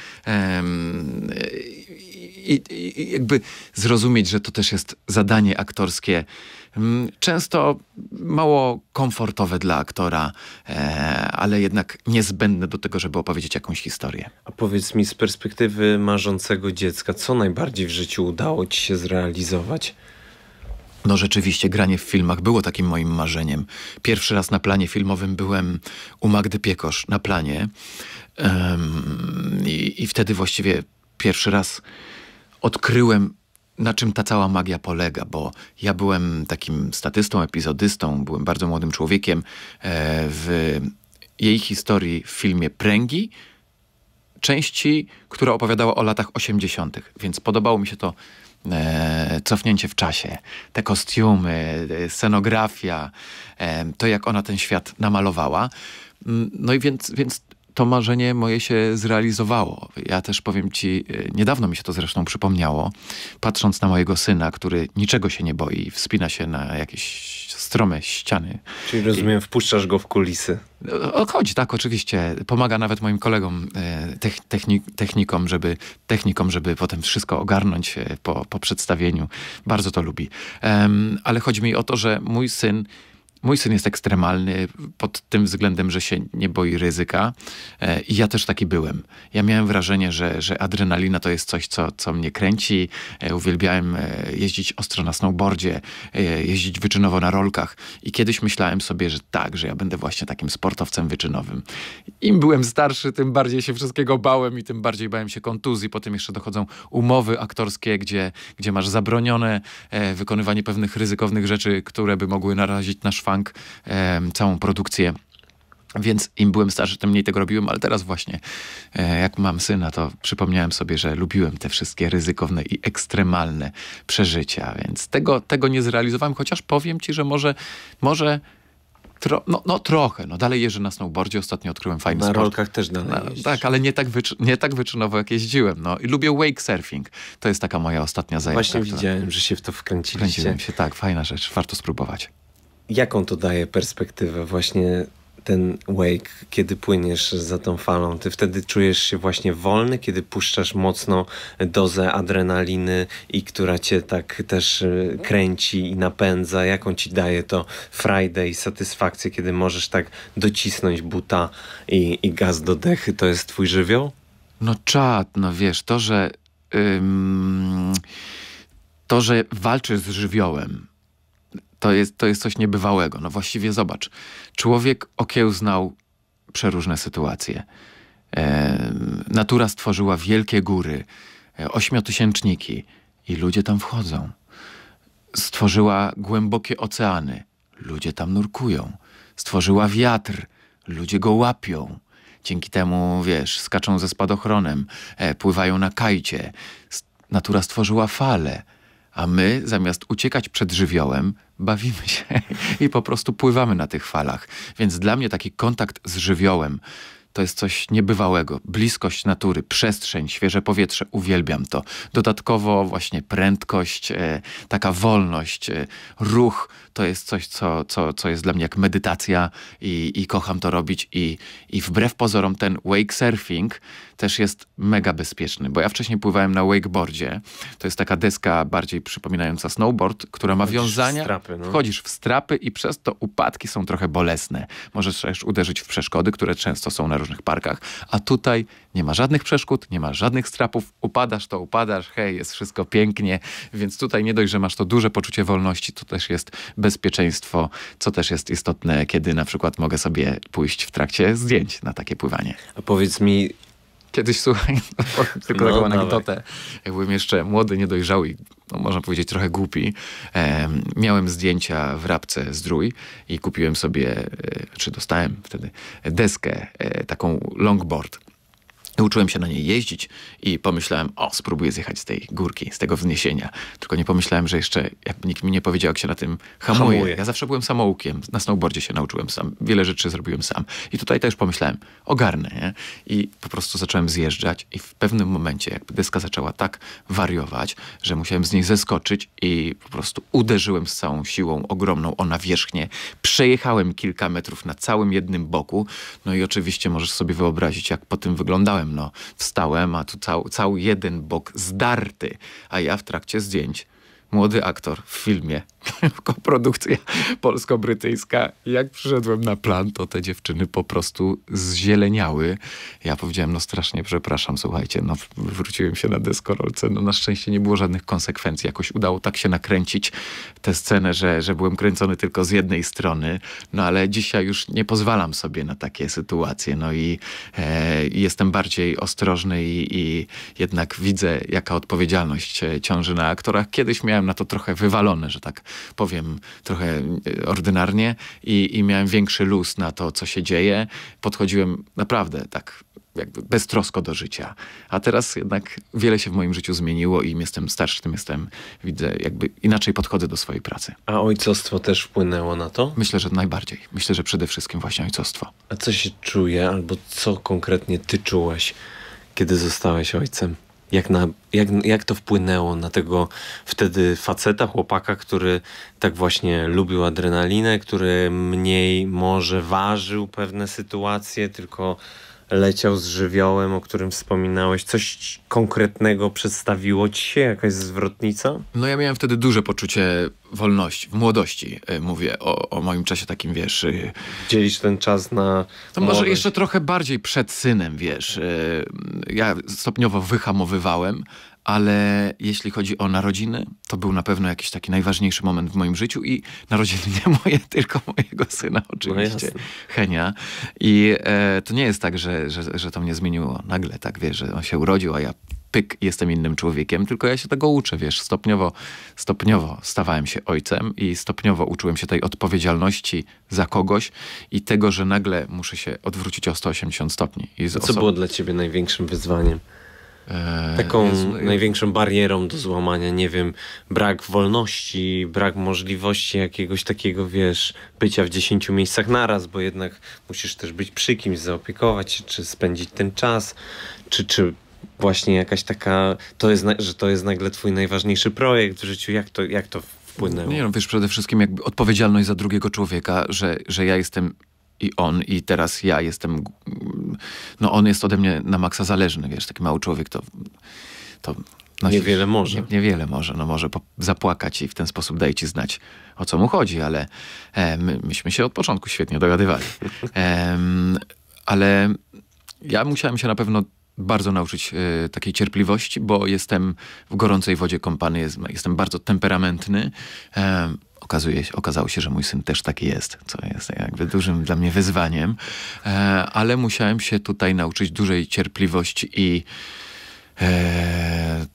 i, i jakby zrozumieć, że to też jest zadanie aktorskie mm, często mało komfortowe dla aktora, e, ale jednak niezbędne do tego,
żeby opowiedzieć jakąś historię. A powiedz mi z perspektywy marzącego dziecka, co najbardziej w
życiu udało ci się zrealizować? No rzeczywiście, granie w filmach było takim moim marzeniem. Pierwszy raz na planie filmowym byłem u Magdy Piekosz na planie um, i, i wtedy właściwie pierwszy raz odkryłem na czym ta cała magia polega, bo ja byłem takim statystą, epizodystą, byłem bardzo młodym człowiekiem. E, w jej historii w filmie Pręgi, części, która opowiadała o latach 80., więc podobało mi się to E, cofnięcie w czasie, te kostiumy, e, scenografia, e, to jak ona ten świat namalowała. Mm, no i więc, więc to marzenie moje się zrealizowało. Ja też powiem ci, e, niedawno mi się to zresztą przypomniało, patrząc na mojego syna, który niczego się nie boi, wspina się na jakieś strome ściany. Czyli rozumiem, I... wpuszczasz go w kulisy. E, chodzi, tak, oczywiście. Pomaga nawet moim kolegom, e, techni technikom, żeby, technikom, żeby potem wszystko ogarnąć po, po przedstawieniu. Bardzo to lubi. Um, ale chodzi mi o to, że mój syn Mój syn jest ekstremalny pod tym względem, że się nie boi ryzyka e, i ja też taki byłem. Ja miałem wrażenie, że, że adrenalina to jest coś, co, co mnie kręci. E, uwielbiałem e, jeździć ostro na snowboardzie, jeździć wyczynowo na rolkach i kiedyś myślałem sobie, że tak, że ja będę właśnie takim sportowcem wyczynowym. Im byłem starszy, tym bardziej się wszystkiego bałem i tym bardziej bałem się kontuzji. Potem jeszcze dochodzą umowy aktorskie, gdzie, gdzie masz zabronione wykonywanie pewnych ryzykownych rzeczy, które by mogły narazić na szwank Punk, całą produkcję. Więc im byłem starszy, tym mniej tego robiłem, ale teraz właśnie, e, jak mam syna, to przypomniałem sobie, że lubiłem te wszystkie ryzykowne i ekstremalne przeżycia, więc tego, tego nie zrealizowałem, chociaż powiem ci, że może, może Tro, no, no, trochę, no dalej jeżdżę na snowboardzie, ostatnio odkryłem fajny na sport. Na rolkach też dalej na, Tak, ale nie tak, wyczyn, nie tak wyczynowo jak jeździłem. No. I lubię wake surfing. To jest taka moja ostatnia zajęta. Właśnie która... widziałem, że się w to wkręciliście. Wkręciłem się, tak, fajna rzecz, warto spróbować
jaką to daje perspektywę właśnie ten wake, kiedy płyniesz za tą falą, ty wtedy czujesz się właśnie wolny, kiedy puszczasz mocno dozę adrenaliny i która cię tak też e, kręci i napędza, jaką ci daje to Friday i satysfakcję, kiedy możesz tak docisnąć buta i, i gaz do dechy,
to jest twój żywioł? No czad, no wiesz, to, że ym, to, że walczysz z żywiołem, to jest, to jest coś niebywałego. No właściwie zobacz, człowiek okiełznał przeróżne sytuacje. E, natura stworzyła wielkie góry, e, ośmiotysięczniki i ludzie tam wchodzą. Stworzyła głębokie oceany, ludzie tam nurkują. Stworzyła wiatr, ludzie go łapią. Dzięki temu, wiesz, skaczą ze spadochronem, e, pływają na kajcie. Natura stworzyła fale, a my zamiast uciekać przed żywiołem, bawimy się i po prostu pływamy na tych falach. Więc dla mnie taki kontakt z żywiołem, to jest coś niebywałego. Bliskość natury, przestrzeń, świeże powietrze, uwielbiam to. Dodatkowo właśnie prędkość, e, taka wolność, e, ruch, to jest coś, co, co, co jest dla mnie jak medytacja i, i kocham to robić. I, I wbrew pozorom ten wake surfing też jest mega bezpieczny, bo ja wcześniej pływałem na wakeboardzie. To jest taka deska bardziej przypominająca snowboard, która ma wiązania. Strapy, no. Wchodzisz w strapy i przez to upadki są trochę bolesne. Możesz też uderzyć w przeszkody, które często są na różnych parkach, a tutaj nie ma żadnych przeszkód, nie ma żadnych strapów, upadasz to upadasz, hej, jest wszystko pięknie, więc tutaj nie dość, że masz to duże poczucie wolności, to też jest bezpieczeństwo, co też jest istotne, kiedy na przykład mogę sobie pójść w trakcie zdjęć na takie pływanie. A powiedz mi, Kiedyś, słuchaj, no, tylko no, taką anegdotę. Jak byłem jeszcze młody, niedojrzały i no, można powiedzieć trochę głupi. E, miałem zdjęcia w rabce zdrój i kupiłem sobie, e, czy dostałem wtedy deskę, e, taką longboard Uczyłem się na niej jeździć i pomyślałem, o, spróbuję zjechać z tej górki, z tego wzniesienia. Tylko nie pomyślałem, że jeszcze, jak nikt mi nie powiedział, jak się na tym hamuje. hamuje. Ja zawsze byłem samoukiem, na snowboardzie się nauczyłem sam, wiele rzeczy zrobiłem sam. I tutaj też pomyślałem, ogarnę, nie? I po prostu zacząłem zjeżdżać i w pewnym momencie jakby deska zaczęła tak wariować, że musiałem z niej zeskoczyć i po prostu uderzyłem z całą siłą ogromną o nawierzchnię. Przejechałem kilka metrów na całym jednym boku. No i oczywiście możesz sobie wyobrazić, jak po tym wyglądałem wstałem, no wstałem, a tu cał, cały jeden bok zdarty, a ja w trakcie zdjęć młody aktor w filmie, koprodukcja polsko-brytyjska. Jak przyszedłem na plan, to te dziewczyny po prostu zzieleniały. Ja powiedziałem, no strasznie przepraszam, słuchajcie, no wróciłem się na deskorolce. No na szczęście nie było żadnych konsekwencji. Jakoś udało tak się nakręcić tę scenę, że, że byłem kręcony tylko z jednej strony. No ale dzisiaj już nie pozwalam sobie na takie sytuacje. No i e, jestem bardziej ostrożny i, i jednak widzę, jaka odpowiedzialność e, ciąży na aktorach. Kiedyś miałem na to trochę wywalone, że tak powiem trochę e, ordynarnie i, i miałem większy luz na to, co się dzieje. Podchodziłem naprawdę tak jakby beztrosko do życia. A teraz jednak wiele się w moim życiu zmieniło i im jestem starszy, tym jestem, widzę, jakby inaczej podchodzę do swojej pracy. A ojcostwo też wpłynęło na to? Myślę, że najbardziej. Myślę, że przede wszystkim właśnie ojcostwo. A co się czuje albo co konkretnie
ty czułeś, kiedy zostałeś ojcem? jak, na, jak, jak to wpłynęło na tego wtedy faceta, chłopaka, który tak właśnie lubił adrenalinę, który mniej może ważył pewne sytuacje, tylko leciał z żywiołem, o którym wspominałeś? Coś konkretnego przedstawiło ci się? Jakaś zwrotnica?
No ja miałem wtedy duże poczucie wolności, w młodości e, mówię o, o moim czasie takim, wiesz... E, Dzielisz ten czas na... To no, młodość. może jeszcze trochę bardziej przed synem, wiesz. E, ja stopniowo wyhamowywałem, ale jeśli chodzi o narodziny, to był na pewno jakiś taki najważniejszy moment w moim życiu i narodziny nie moje, tylko mojego syna oczywiście, no Henia. I e, to nie jest tak, że, że, że to mnie zmieniło nagle, tak wiesz, że on się urodził, a ja pyk, jestem innym człowiekiem, tylko ja się tego uczę, wiesz, stopniowo, stopniowo stawałem się ojcem i stopniowo uczyłem się tej odpowiedzialności za kogoś i tego, że nagle muszę się odwrócić o 180 stopni. I Co było dla ciebie największym wyzwaniem? E, Taką największą barierą do złamania,
nie wiem, brak wolności, brak możliwości jakiegoś takiego, wiesz, bycia w dziesięciu miejscach naraz, bo jednak musisz też być przy kimś, zaopiekować się, czy spędzić ten czas, czy, czy właśnie jakaś taka, to jest, że to jest nagle twój najważniejszy projekt w życiu, jak to, jak to
wpłynęło? Nie no, wiesz, przede wszystkim jakby odpowiedzialność za drugiego człowieka, że, że ja jestem i on, i teraz ja jestem, no on jest ode mnie na maksa zależny, wiesz, taki mały człowiek to... to no, niewiele może. Nie, niewiele może, no może zapłakać i w ten sposób daje ci znać, o co mu chodzi, ale e, my, myśmy się od początku świetnie dogadywali. E, ale ja musiałem się na pewno bardzo nauczyć e, takiej cierpliwości, bo jestem w gorącej wodzie kąpany, jest, jestem bardzo temperamentny. E, Okazuje się, okazało się, że mój syn też taki jest, co jest jakby dużym dla mnie wyzwaniem, e, ale musiałem się tutaj nauczyć dużej cierpliwości i e,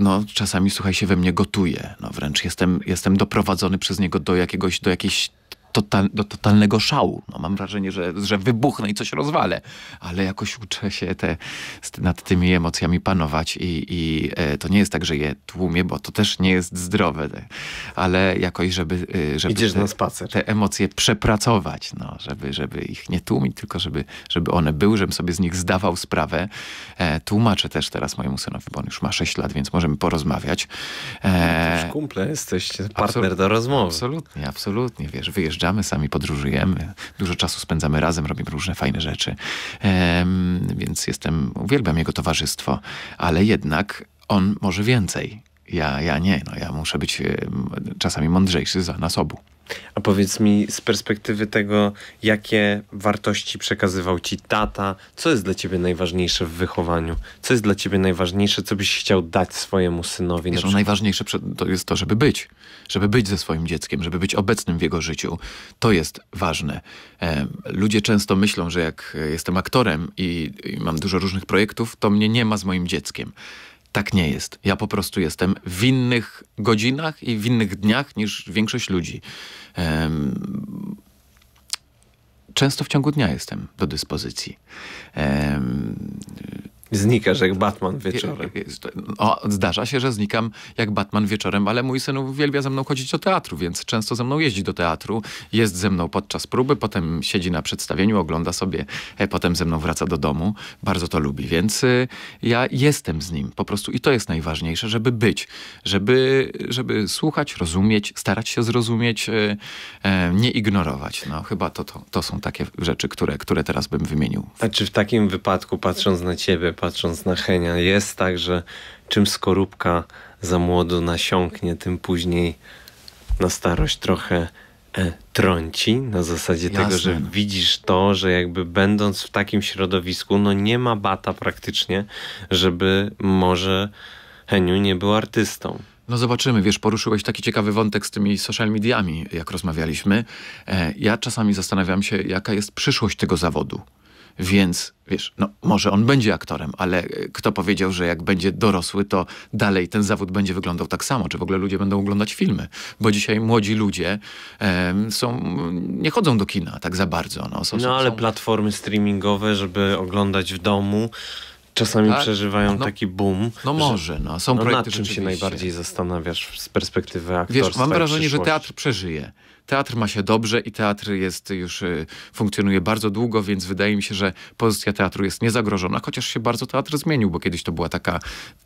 no, czasami, słuchaj, się we mnie gotuje. No, wręcz jestem, jestem doprowadzony przez niego do, jakiegoś, do jakiejś total, do totalnego szału. No, mam wrażenie, że, że wybuchnę i coś rozwalę, ale jakoś uczę się te, nad tymi emocjami panować i, i e, to nie jest tak, że je tłumię, bo to też nie jest zdrowe, ale jakoś, żeby, e, żeby Idziesz te, na spacer. te emocje przepracować, no, żeby, żeby ich nie tłumić, tylko żeby, żeby one były, żebym sobie z nich zdawał sprawę. E, tłumaczę też teraz mojemu synowi, bo on już ma 6 lat, więc możemy porozmawiać. E, no, kumple jesteś partner do rozmowy. Absolutnie, absolutnie, wiesz, wyjeżdżamy wyjeżdżamy, sami podróżujemy, dużo czasu spędzamy razem, robimy różne fajne rzeczy. Więc jestem, uwielbiam jego towarzystwo, ale jednak on może więcej. Ja, ja nie, no ja muszę być czasami mądrzejszy za nas obu. A powiedz mi z
perspektywy tego, jakie wartości przekazywał ci tata, co jest dla ciebie najważniejsze w wychowaniu? Co jest dla ciebie najważniejsze, co byś chciał dać swojemu synowi? Wiesz, na no, najważniejsze
to jest to, żeby być żeby być ze swoim dzieckiem, żeby być obecnym w jego życiu. To jest ważne. E, ludzie często myślą, że jak jestem aktorem i, i mam dużo różnych projektów, to mnie nie ma z moim dzieckiem. Tak nie jest. Ja po prostu jestem w innych godzinach i w innych dniach niż większość ludzi. E, często w ciągu dnia jestem do dyspozycji. E, Znikasz jak Batman wieczorem. O, zdarza się, że znikam jak Batman wieczorem, ale mój syn uwielbia ze mną chodzić do teatru, więc często ze mną jeździ do teatru, jest ze mną podczas próby, potem siedzi na przedstawieniu, ogląda sobie, e, potem ze mną wraca do domu. Bardzo to lubi, więc e, ja jestem z nim po prostu i to jest najważniejsze, żeby być, żeby, żeby słuchać, rozumieć, starać się zrozumieć, e, nie ignorować. No chyba to, to, to są takie rzeczy, które, które teraz bym wymienił. A czy w takim wypadku,
patrząc na ciebie, patrząc na Henia. Jest tak, że czym skorupka za młodo nasiąknie, tym później na starość trochę e, trąci. Na zasadzie Jasne. tego, że no. widzisz to, że jakby będąc w takim środowisku, no nie ma
bata praktycznie, żeby może Heniu nie był artystą. No zobaczymy, wiesz, poruszyłeś taki ciekawy wątek z tymi social mediami, jak rozmawialiśmy. E, ja czasami zastanawiam się, jaka jest przyszłość tego zawodu. Więc wiesz, no może on będzie aktorem, ale e, kto powiedział, że jak będzie dorosły, to dalej ten zawód będzie wyglądał tak samo, czy w ogóle ludzie będą oglądać filmy. Bo dzisiaj młodzi ludzie e, są, nie chodzą do kina tak za bardzo. No, są, no ale są...
platformy streamingowe, żeby oglądać w domu,
czasami tak? przeżywają no, taki
boom. No może, no. Są no projekty, nad czym się najbardziej zastanawiasz z perspektywy aktorstwa Wiesz, mam wrażenie, że teatr
przeżyje. Teatr ma się dobrze i teatr jest już, y, funkcjonuje bardzo długo, więc wydaje mi się, że pozycja teatru jest niezagrożona, chociaż się bardzo teatr zmienił, bo kiedyś to była taka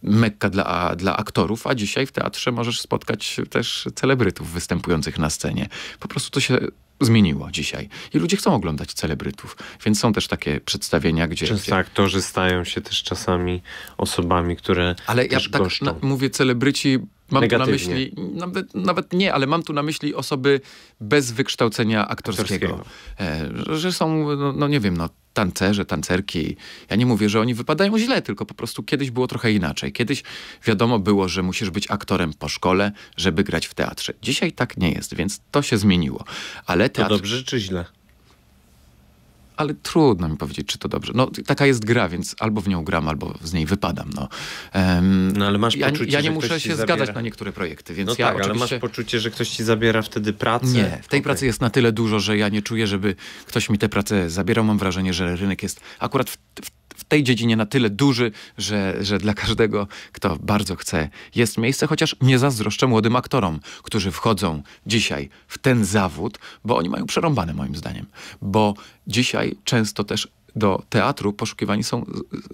mekka dla, dla aktorów, a dzisiaj w teatrze możesz spotkać też celebrytów występujących na scenie. Po prostu to się zmieniło dzisiaj. I ludzie chcą oglądać celebrytów, więc są też takie przedstawienia, gdzie... Często aktorzy stają się też czasami osobami, które Ale ja tak na, mówię celebryci Mam Negatywnie. tu na myśli, nawet, nawet, nie, ale mam tu na myśli osoby bez wykształcenia aktorskiego. aktorskiego. E, że są, no, no, nie wiem, no, tancerze, tancerki. Ja nie mówię, że oni wypadają źle, tylko po prostu kiedyś było trochę inaczej. Kiedyś wiadomo było, że musisz być aktorem po szkole, żeby grać w teatrze. Dzisiaj tak nie jest, więc to się zmieniło. Ale teatr... To dobrze czy źle? ale trudno mi powiedzieć, czy to dobrze. No, taka jest gra, więc albo w nią gram, albo z niej wypadam. No, um, no ale masz poczucie, ja nie muszę się zabiera... zgadzać na niektóre projekty, więc no ja tak, oczywiście... ale masz poczucie, że ktoś ci zabiera wtedy pracę? Nie, w tej okay. pracy jest na tyle dużo, że ja nie czuję, żeby ktoś mi tę pracę zabierał. Mam wrażenie, że rynek jest akurat w, w w tej dziedzinie na tyle duży, że, że dla każdego, kto bardzo chce, jest miejsce, chociaż nie zazdroszczę młodym aktorom, którzy wchodzą dzisiaj w ten zawód, bo oni mają przerąbane moim zdaniem. Bo dzisiaj często też do teatru poszukiwani są,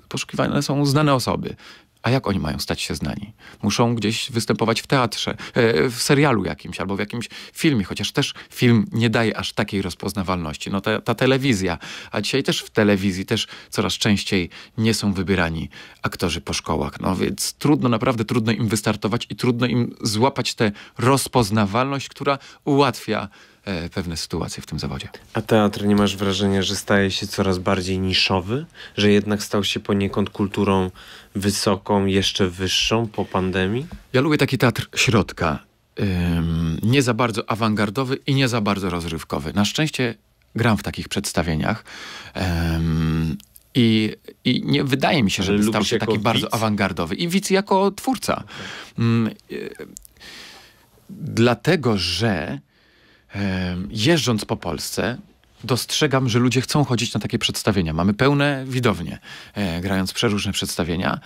poszukiwane są znane osoby. A jak oni mają stać się znani? Muszą gdzieś występować w teatrze, e, w serialu jakimś albo w jakimś filmie, chociaż też film nie daje aż takiej rozpoznawalności. No ta, ta telewizja, a dzisiaj też w telewizji też coraz częściej nie są wybierani aktorzy po szkołach. No więc trudno, naprawdę trudno im wystartować i trudno im złapać tę rozpoznawalność, która ułatwia E, pewne sytuacje w tym zawodzie.
A teatr nie masz wrażenia, że staje się coraz bardziej niszowy? Że jednak stał się
poniekąd kulturą wysoką, jeszcze wyższą po pandemii? Ja lubię taki teatr środka. Ym, nie za bardzo awangardowy i nie za bardzo rozrywkowy. Na szczęście gram w takich przedstawieniach. Ym, i, I, nie wydaje mi się, żeby stał się taki widz? bardzo awangardowy. I widz jako twórca. Okay. Ym, y, dlatego, że jeżdżąc po Polsce, dostrzegam, że ludzie chcą chodzić na takie przedstawienia. Mamy pełne widownie, e, grając przeróżne przedstawienia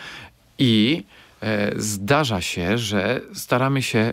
i e, zdarza się, że staramy się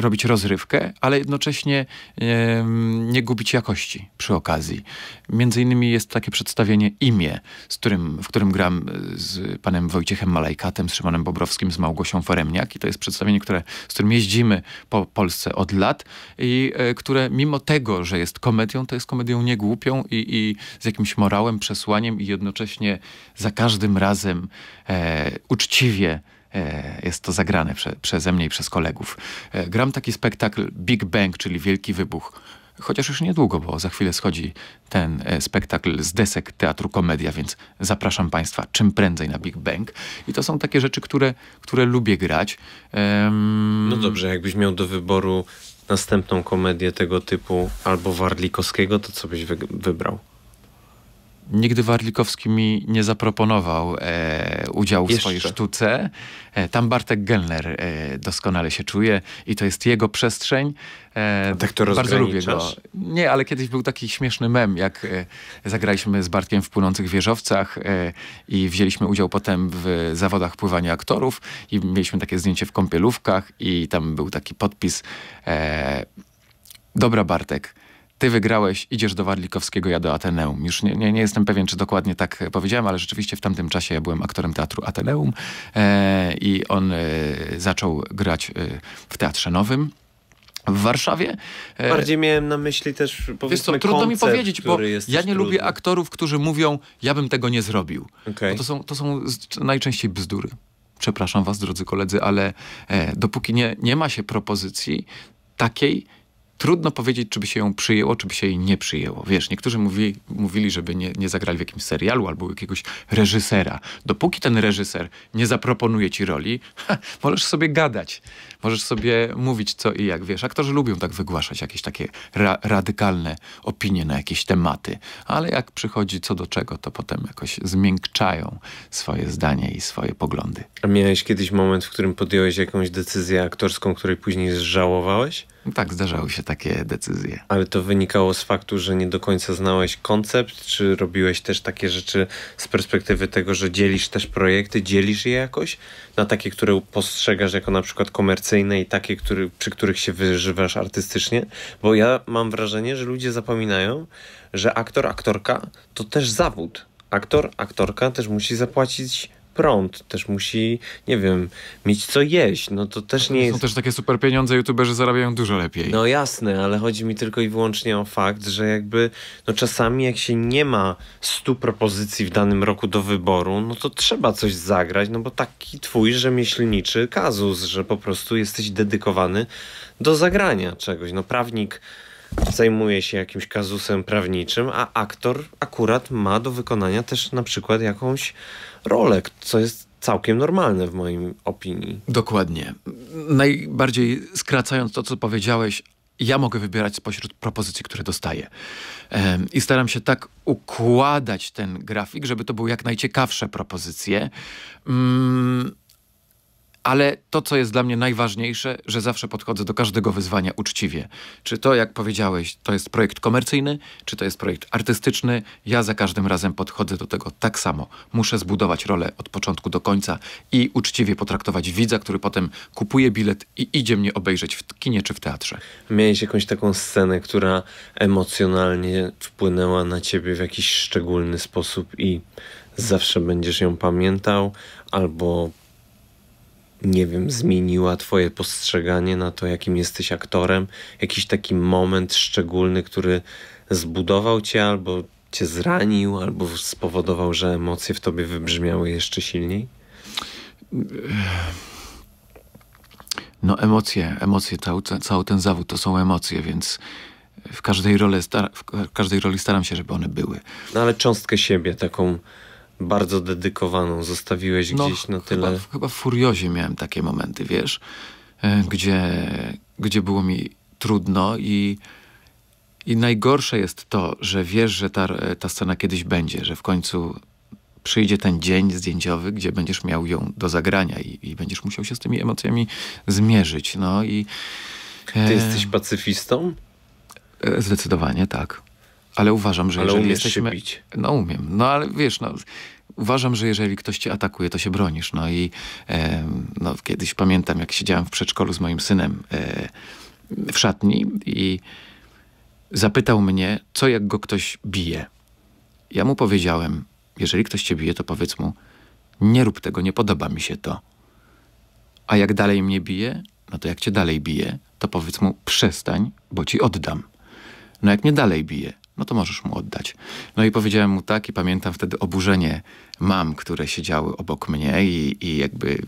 robić rozrywkę, ale jednocześnie e, nie gubić jakości przy okazji. Między innymi jest takie przedstawienie Imię, z którym, w którym gram e, z panem Wojciechem Malajkatem, z Szymonem Bobrowskim, z Małgosią Foremniak i to jest przedstawienie, które, z którym jeździmy po Polsce od lat i e, które mimo tego, że jest komedią, to jest komedią niegłupią i, i z jakimś morałem, przesłaniem i jednocześnie za każdym razem e, uczciwie E, jest to zagrane prze, przeze mnie i przez kolegów. E, gram taki spektakl Big Bang, czyli Wielki Wybuch. Chociaż już niedługo, bo za chwilę schodzi ten e, spektakl z desek Teatru Komedia, więc zapraszam Państwa czym prędzej na Big Bang. I to są takie rzeczy, które, które lubię grać. Um...
No dobrze, jakbyś miał do wyboru następną komedię tego typu albo Warlikowskiego, to co byś wybrał?
Nigdy Warlikowski mi nie zaproponował e, udziału w Jeszcze. swojej sztuce. E, tam Bartek Gellner e, doskonale się czuje i to jest jego przestrzeń. E, tak to Bardzo lubię go. Nie, ale kiedyś był taki śmieszny mem, jak e, zagraliśmy z Bartkiem w Płynących Wieżowcach e, i wzięliśmy udział potem w zawodach pływania aktorów i mieliśmy takie zdjęcie w kąpielówkach i tam był taki podpis Dobra Bartek, ty wygrałeś, idziesz do Warlikowskiego, ja do Ateneum. Już nie, nie, nie jestem pewien, czy dokładnie tak e, powiedziałem, ale rzeczywiście w tamtym czasie ja byłem aktorem teatru Ateneum e, i on e, zaczął grać e, w Teatrze Nowym w Warszawie. E, Bardziej
miałem na myśli też powiedzmy Wiesz co, trudno mi powiedzieć, bo ja nie trudny. lubię
aktorów, którzy mówią, ja bym tego nie zrobił. Okay. to, są, to są najczęściej bzdury. Przepraszam was, drodzy koledzy, ale e, dopóki nie, nie ma się propozycji takiej, trudno powiedzieć, czy by się ją przyjęło, czy by się jej nie przyjęło. Wiesz, niektórzy mówi, mówili, żeby nie, nie zagrali w jakimś serialu albo jakiegoś reżysera. Dopóki ten reżyser nie zaproponuje ci roli, ha, możesz sobie gadać, możesz sobie mówić co i jak. Wiesz, aktorzy lubią tak wygłaszać jakieś takie ra radykalne opinie na jakieś tematy, ale jak przychodzi co do czego, to potem jakoś zmiękczają swoje zdanie i swoje poglądy.
A miałeś kiedyś moment, w którym podjąłeś jakąś decyzję aktorską, której później zżałowałeś?
Tak, zdarzały się takie decyzje.
Ale to wynikało z faktu, że nie do końca znałeś koncept, czy robiłeś też takie rzeczy z perspektywy tego, że dzielisz też projekty, dzielisz je jakoś na takie, które postrzegasz jako na przykład komercyjne i takie, który, przy których się wyżywasz artystycznie? Bo ja mam wrażenie, że ludzie zapominają, że aktor, aktorka to też zawód. Aktor, aktorka też musi zapłacić prąd, też musi, nie wiem, mieć co jeść. No to też nie są jest... Są
też takie super pieniądze, youtuberzy zarabiają dużo lepiej.
No jasne, ale chodzi mi tylko i wyłącznie o fakt, że jakby no czasami jak się nie ma stu propozycji w danym roku do wyboru, no to trzeba coś zagrać, no bo taki twój rzemieślniczy kazus, że po prostu jesteś dedykowany do zagrania czegoś. No prawnik zajmuje się jakimś kazusem prawniczym, a aktor akurat ma do wykonania też na przykład jakąś rolę, co jest całkiem normalne w moim opinii. Dokładnie.
Najbardziej skracając to, co powiedziałeś, ja mogę wybierać spośród propozycji, które dostaję. Um, I staram się tak układać ten grafik, żeby to były jak najciekawsze propozycje. Um, ale to, co jest dla mnie najważniejsze, że zawsze podchodzę do każdego wyzwania uczciwie. Czy to, jak powiedziałeś, to jest projekt komercyjny, czy to jest projekt artystyczny, ja za każdym razem podchodzę do tego tak samo. Muszę zbudować rolę od początku do końca i uczciwie potraktować widza, który potem kupuje bilet i idzie mnie obejrzeć w kinie czy w teatrze. Miałeś jakąś taką scenę, która emocjonalnie
wpłynęła na ciebie w jakiś szczególny sposób i zawsze będziesz ją pamiętał, albo nie wiem, zmieniła Twoje postrzeganie na to, jakim jesteś aktorem? Jakiś taki moment szczególny, który zbudował Cię albo Cię zranił, albo spowodował, że emocje w Tobie wybrzmiały
jeszcze silniej? No, emocje, emocje, cały, cały ten zawód to są emocje, więc w każdej, roli w każdej roli staram się, żeby one były. No
ale cząstkę siebie, taką
bardzo dedykowaną
zostawiłeś no, gdzieś na tyle. Chyba,
chyba w furiozie miałem takie momenty, wiesz, e, gdzie, gdzie było mi trudno i, i najgorsze jest to, że wiesz, że ta, ta scena kiedyś będzie, że w końcu przyjdzie ten dzień zdjęciowy, gdzie będziesz miał ją do zagrania i, i będziesz musiał się z tymi emocjami zmierzyć. No i. Ty e, jesteś pacyfistą? E, zdecydowanie tak. Ale uważam, że ale jeżeli jesteśmy... Bić. No umiem, no ale wiesz, no, uważam, że jeżeli ktoś cię atakuje, to się bronisz. No i e, no, kiedyś pamiętam, jak siedziałem w przedszkolu z moim synem e, w szatni i zapytał mnie, co jak go ktoś bije. Ja mu powiedziałem, jeżeli ktoś cię bije, to powiedz mu, nie rób tego, nie podoba mi się to. A jak dalej mnie bije, no to jak cię dalej bije, to powiedz mu, przestań, bo ci oddam. No jak mnie dalej bije, no to możesz mu oddać. No i powiedziałem mu tak i pamiętam wtedy oburzenie mam, które siedziały obok mnie i, i jakby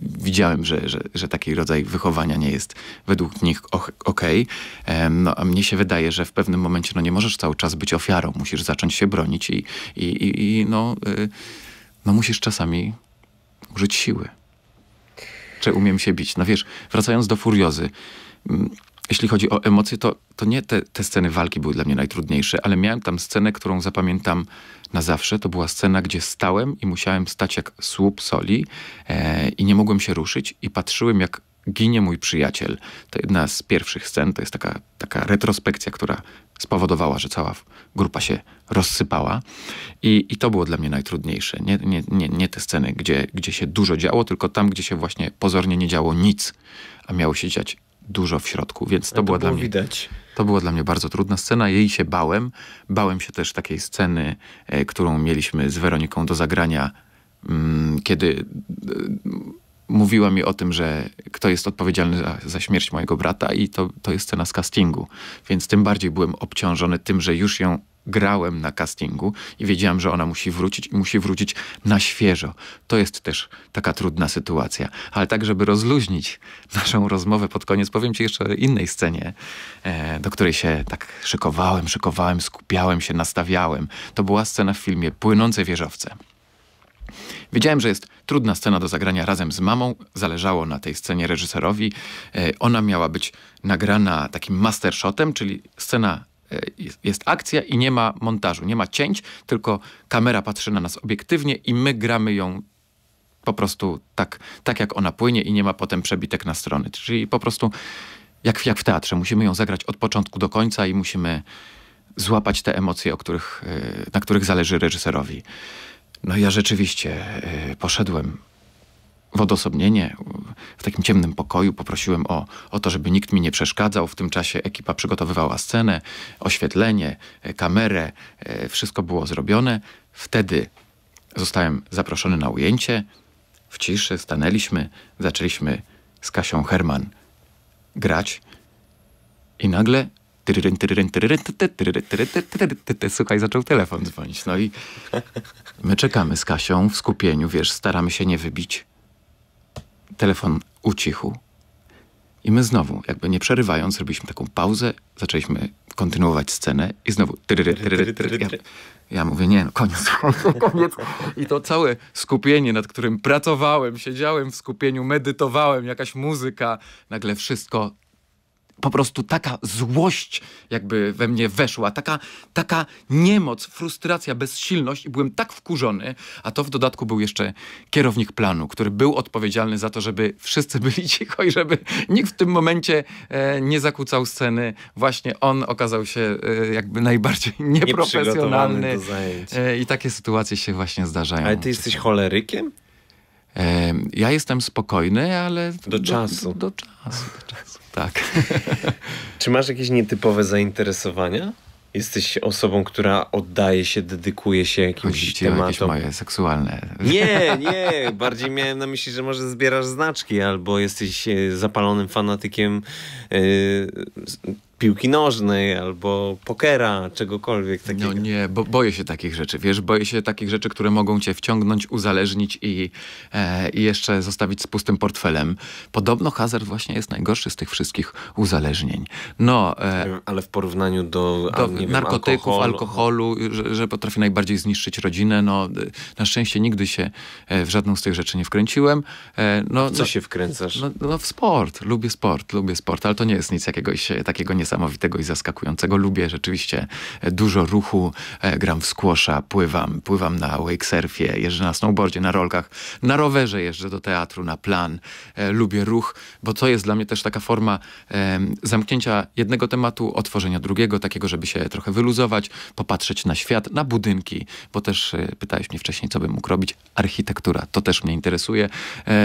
widziałem, że, że, że taki rodzaj wychowania nie jest według nich okej. Okay. No a mnie się wydaje, że w pewnym momencie no nie możesz cały czas być ofiarą, musisz zacząć się bronić i, i, i no, y, no musisz czasami użyć siły. Czy umiem się bić? No wiesz, wracając do furiozy, mm, jeśli chodzi o emocje, to, to nie te, te sceny walki były dla mnie najtrudniejsze, ale miałem tam scenę, którą zapamiętam na zawsze. To była scena, gdzie stałem i musiałem stać jak słup soli e, i nie mogłem się ruszyć i patrzyłem, jak ginie mój przyjaciel. To jedna z pierwszych scen, to jest taka, taka retrospekcja, która spowodowała, że cała grupa się rozsypała. I, i to było dla mnie najtrudniejsze. Nie, nie, nie, nie te sceny, gdzie, gdzie się dużo działo, tylko tam, gdzie się właśnie pozornie nie działo nic, a miało się dziać dużo w środku, więc to, to była było dla mnie... Widać. To była dla mnie bardzo trudna scena, jej się bałem. Bałem się też takiej sceny, e, którą mieliśmy z Weroniką do zagrania, mm, kiedy e, mówiła mi o tym, że kto jest odpowiedzialny za, za, śmierć mojego brata i to, to jest scena z castingu. Więc tym bardziej byłem obciążony tym, że już ją grałem na castingu i wiedziałam, że ona musi wrócić i musi wrócić na świeżo. To jest też taka trudna sytuacja. Ale tak, żeby rozluźnić naszą rozmowę pod koniec, powiem ci jeszcze o innej scenie, e, do której się tak szykowałem, szykowałem, skupiałem się, nastawiałem. To była scena w filmie Płynące wieżowce. Wiedziałem, że jest trudna scena do zagrania razem z mamą. Zależało na tej scenie reżyserowi. E, ona miała być nagrana takim shotem, czyli scena E, jest akcja i nie ma montażu, nie ma cięć, tylko kamera patrzy na nas obiektywnie i my gramy ją po prostu tak, tak jak ona płynie i nie ma potem przebitek na strony. Czyli po prostu jak, jak w teatrze, musimy ją zagrać od początku do końca i musimy złapać te emocje, o których, e, na których zależy reżyserowi. No ja rzeczywiście e, poszedłem w odosobnienie, w takim ciemnym pokoju. Poprosiłem o, o to, żeby nikt mi nie przeszkadzał. W tym czasie ekipa przygotowywała scenę, oświetlenie, e, kamerę, e, wszystko było zrobione. Wtedy zostałem zaproszony na ujęcie. W ciszy stanęliśmy, zaczęliśmy z Kasią Herman grać i nagle Słuchaj, zaczął telefon dzwonić. No i my czekamy z Kasią w skupieniu, wiesz, staramy się nie wybić telefon ucichł. I my znowu, jakby nie przerywając, robiliśmy taką pauzę, zaczęliśmy kontynuować scenę i znowu... ja, ja, mówię, nie, no koniec, koniec. I to całe skupienie, nad którym pracowałem, siedziałem w skupieniu, medytowałem, jakaś muzyka, nagle wszystko po prostu taka złość jakby we mnie weszła, taka, taka niemoc, frustracja, bezsilność i byłem tak wkurzony, a to w dodatku był jeszcze kierownik planu, który był odpowiedzialny za to, żeby wszyscy byli cicho i żeby nikt w tym momencie e, nie zakłócał sceny. Właśnie on okazał się e, jakby najbardziej nieprofesjonalny e, i takie sytuacje się właśnie zdarzają. Ale ty jesteś cholerykiem? Ja jestem spokojny, ale... Do, do czasu. Do, do, czasu,
do czasu, tak. Czy masz jakieś nietypowe zainteresowania? Jesteś osobą, która oddaje się, dedykuje się jakimś Chodzi tematom. moje seksualne. Nie, nie. Bardziej miałem na myśli, że może zbierasz znaczki albo jesteś e, zapalonym fanatykiem e, piłki nożnej albo pokera,
czegokolwiek no takiego. No nie, bo boję się takich rzeczy, wiesz, boję się takich rzeczy, które mogą cię wciągnąć, uzależnić i, e, i jeszcze zostawić z pustym portfelem. Podobno hazard właśnie jest najgorszy z tych wszystkich uzależnień. No, e, Ale w porównaniu do, do narkotyków, alkoholu, alkoholu że, że, potrafi najbardziej zniszczyć rodzinę, no na szczęście nigdy się e, w żadną z tych rzeczy nie wkręciłem. E, no, w co no, się wkręcasz? No, no, w sport, lubię sport, lubię sport, ale to nie jest nic jakiegoś takiego nie niesamowitego i zaskakującego. Lubię rzeczywiście e, dużo ruchu, e, gram w squasha, pływam, pływam na wakesurfie, jeżdżę na snowboardzie, na rolkach, na rowerze jeżdżę do teatru, na plan. E, lubię ruch, bo to jest dla mnie też taka forma zamknięcia jednego tematu, otworzenia drugiego, takiego, żeby się trochę wyluzować, popatrzeć na świat, na budynki, bo też pytałeś mnie wcześniej, co bym mógł robić. Architektura, to też mnie interesuje.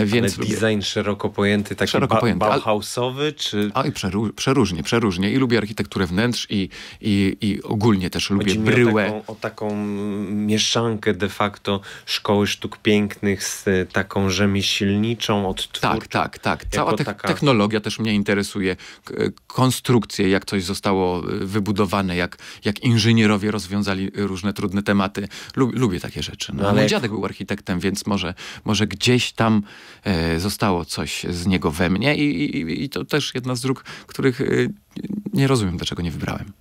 Więc Ale design lubię. szeroko pojęty, taki szeroko ba pojęty. Bauhausowy? Czy... A, i przeróżnie, przeróżnie i lubię architekturę wnętrz i, i, i ogólnie też lubię Chodzi bryłę. O taką, o taką mieszankę
de facto
szkoły sztuk pięknych z e, taką rzemieślniczą, odtwórczą. Tak, tak, tak. Cała te taka... technologia też mnie interesuje. E, konstrukcje, jak coś zostało e, wybudowane, jak, jak inżynierowie rozwiązali różne trudne tematy. lubię takie rzeczy. No, no ale mój dziadek był architektem, więc może, może gdzieś tam zostało coś z niego we mnie i, i, i to też jedna z dróg, których nie rozumiem, dlaczego nie wybrałem.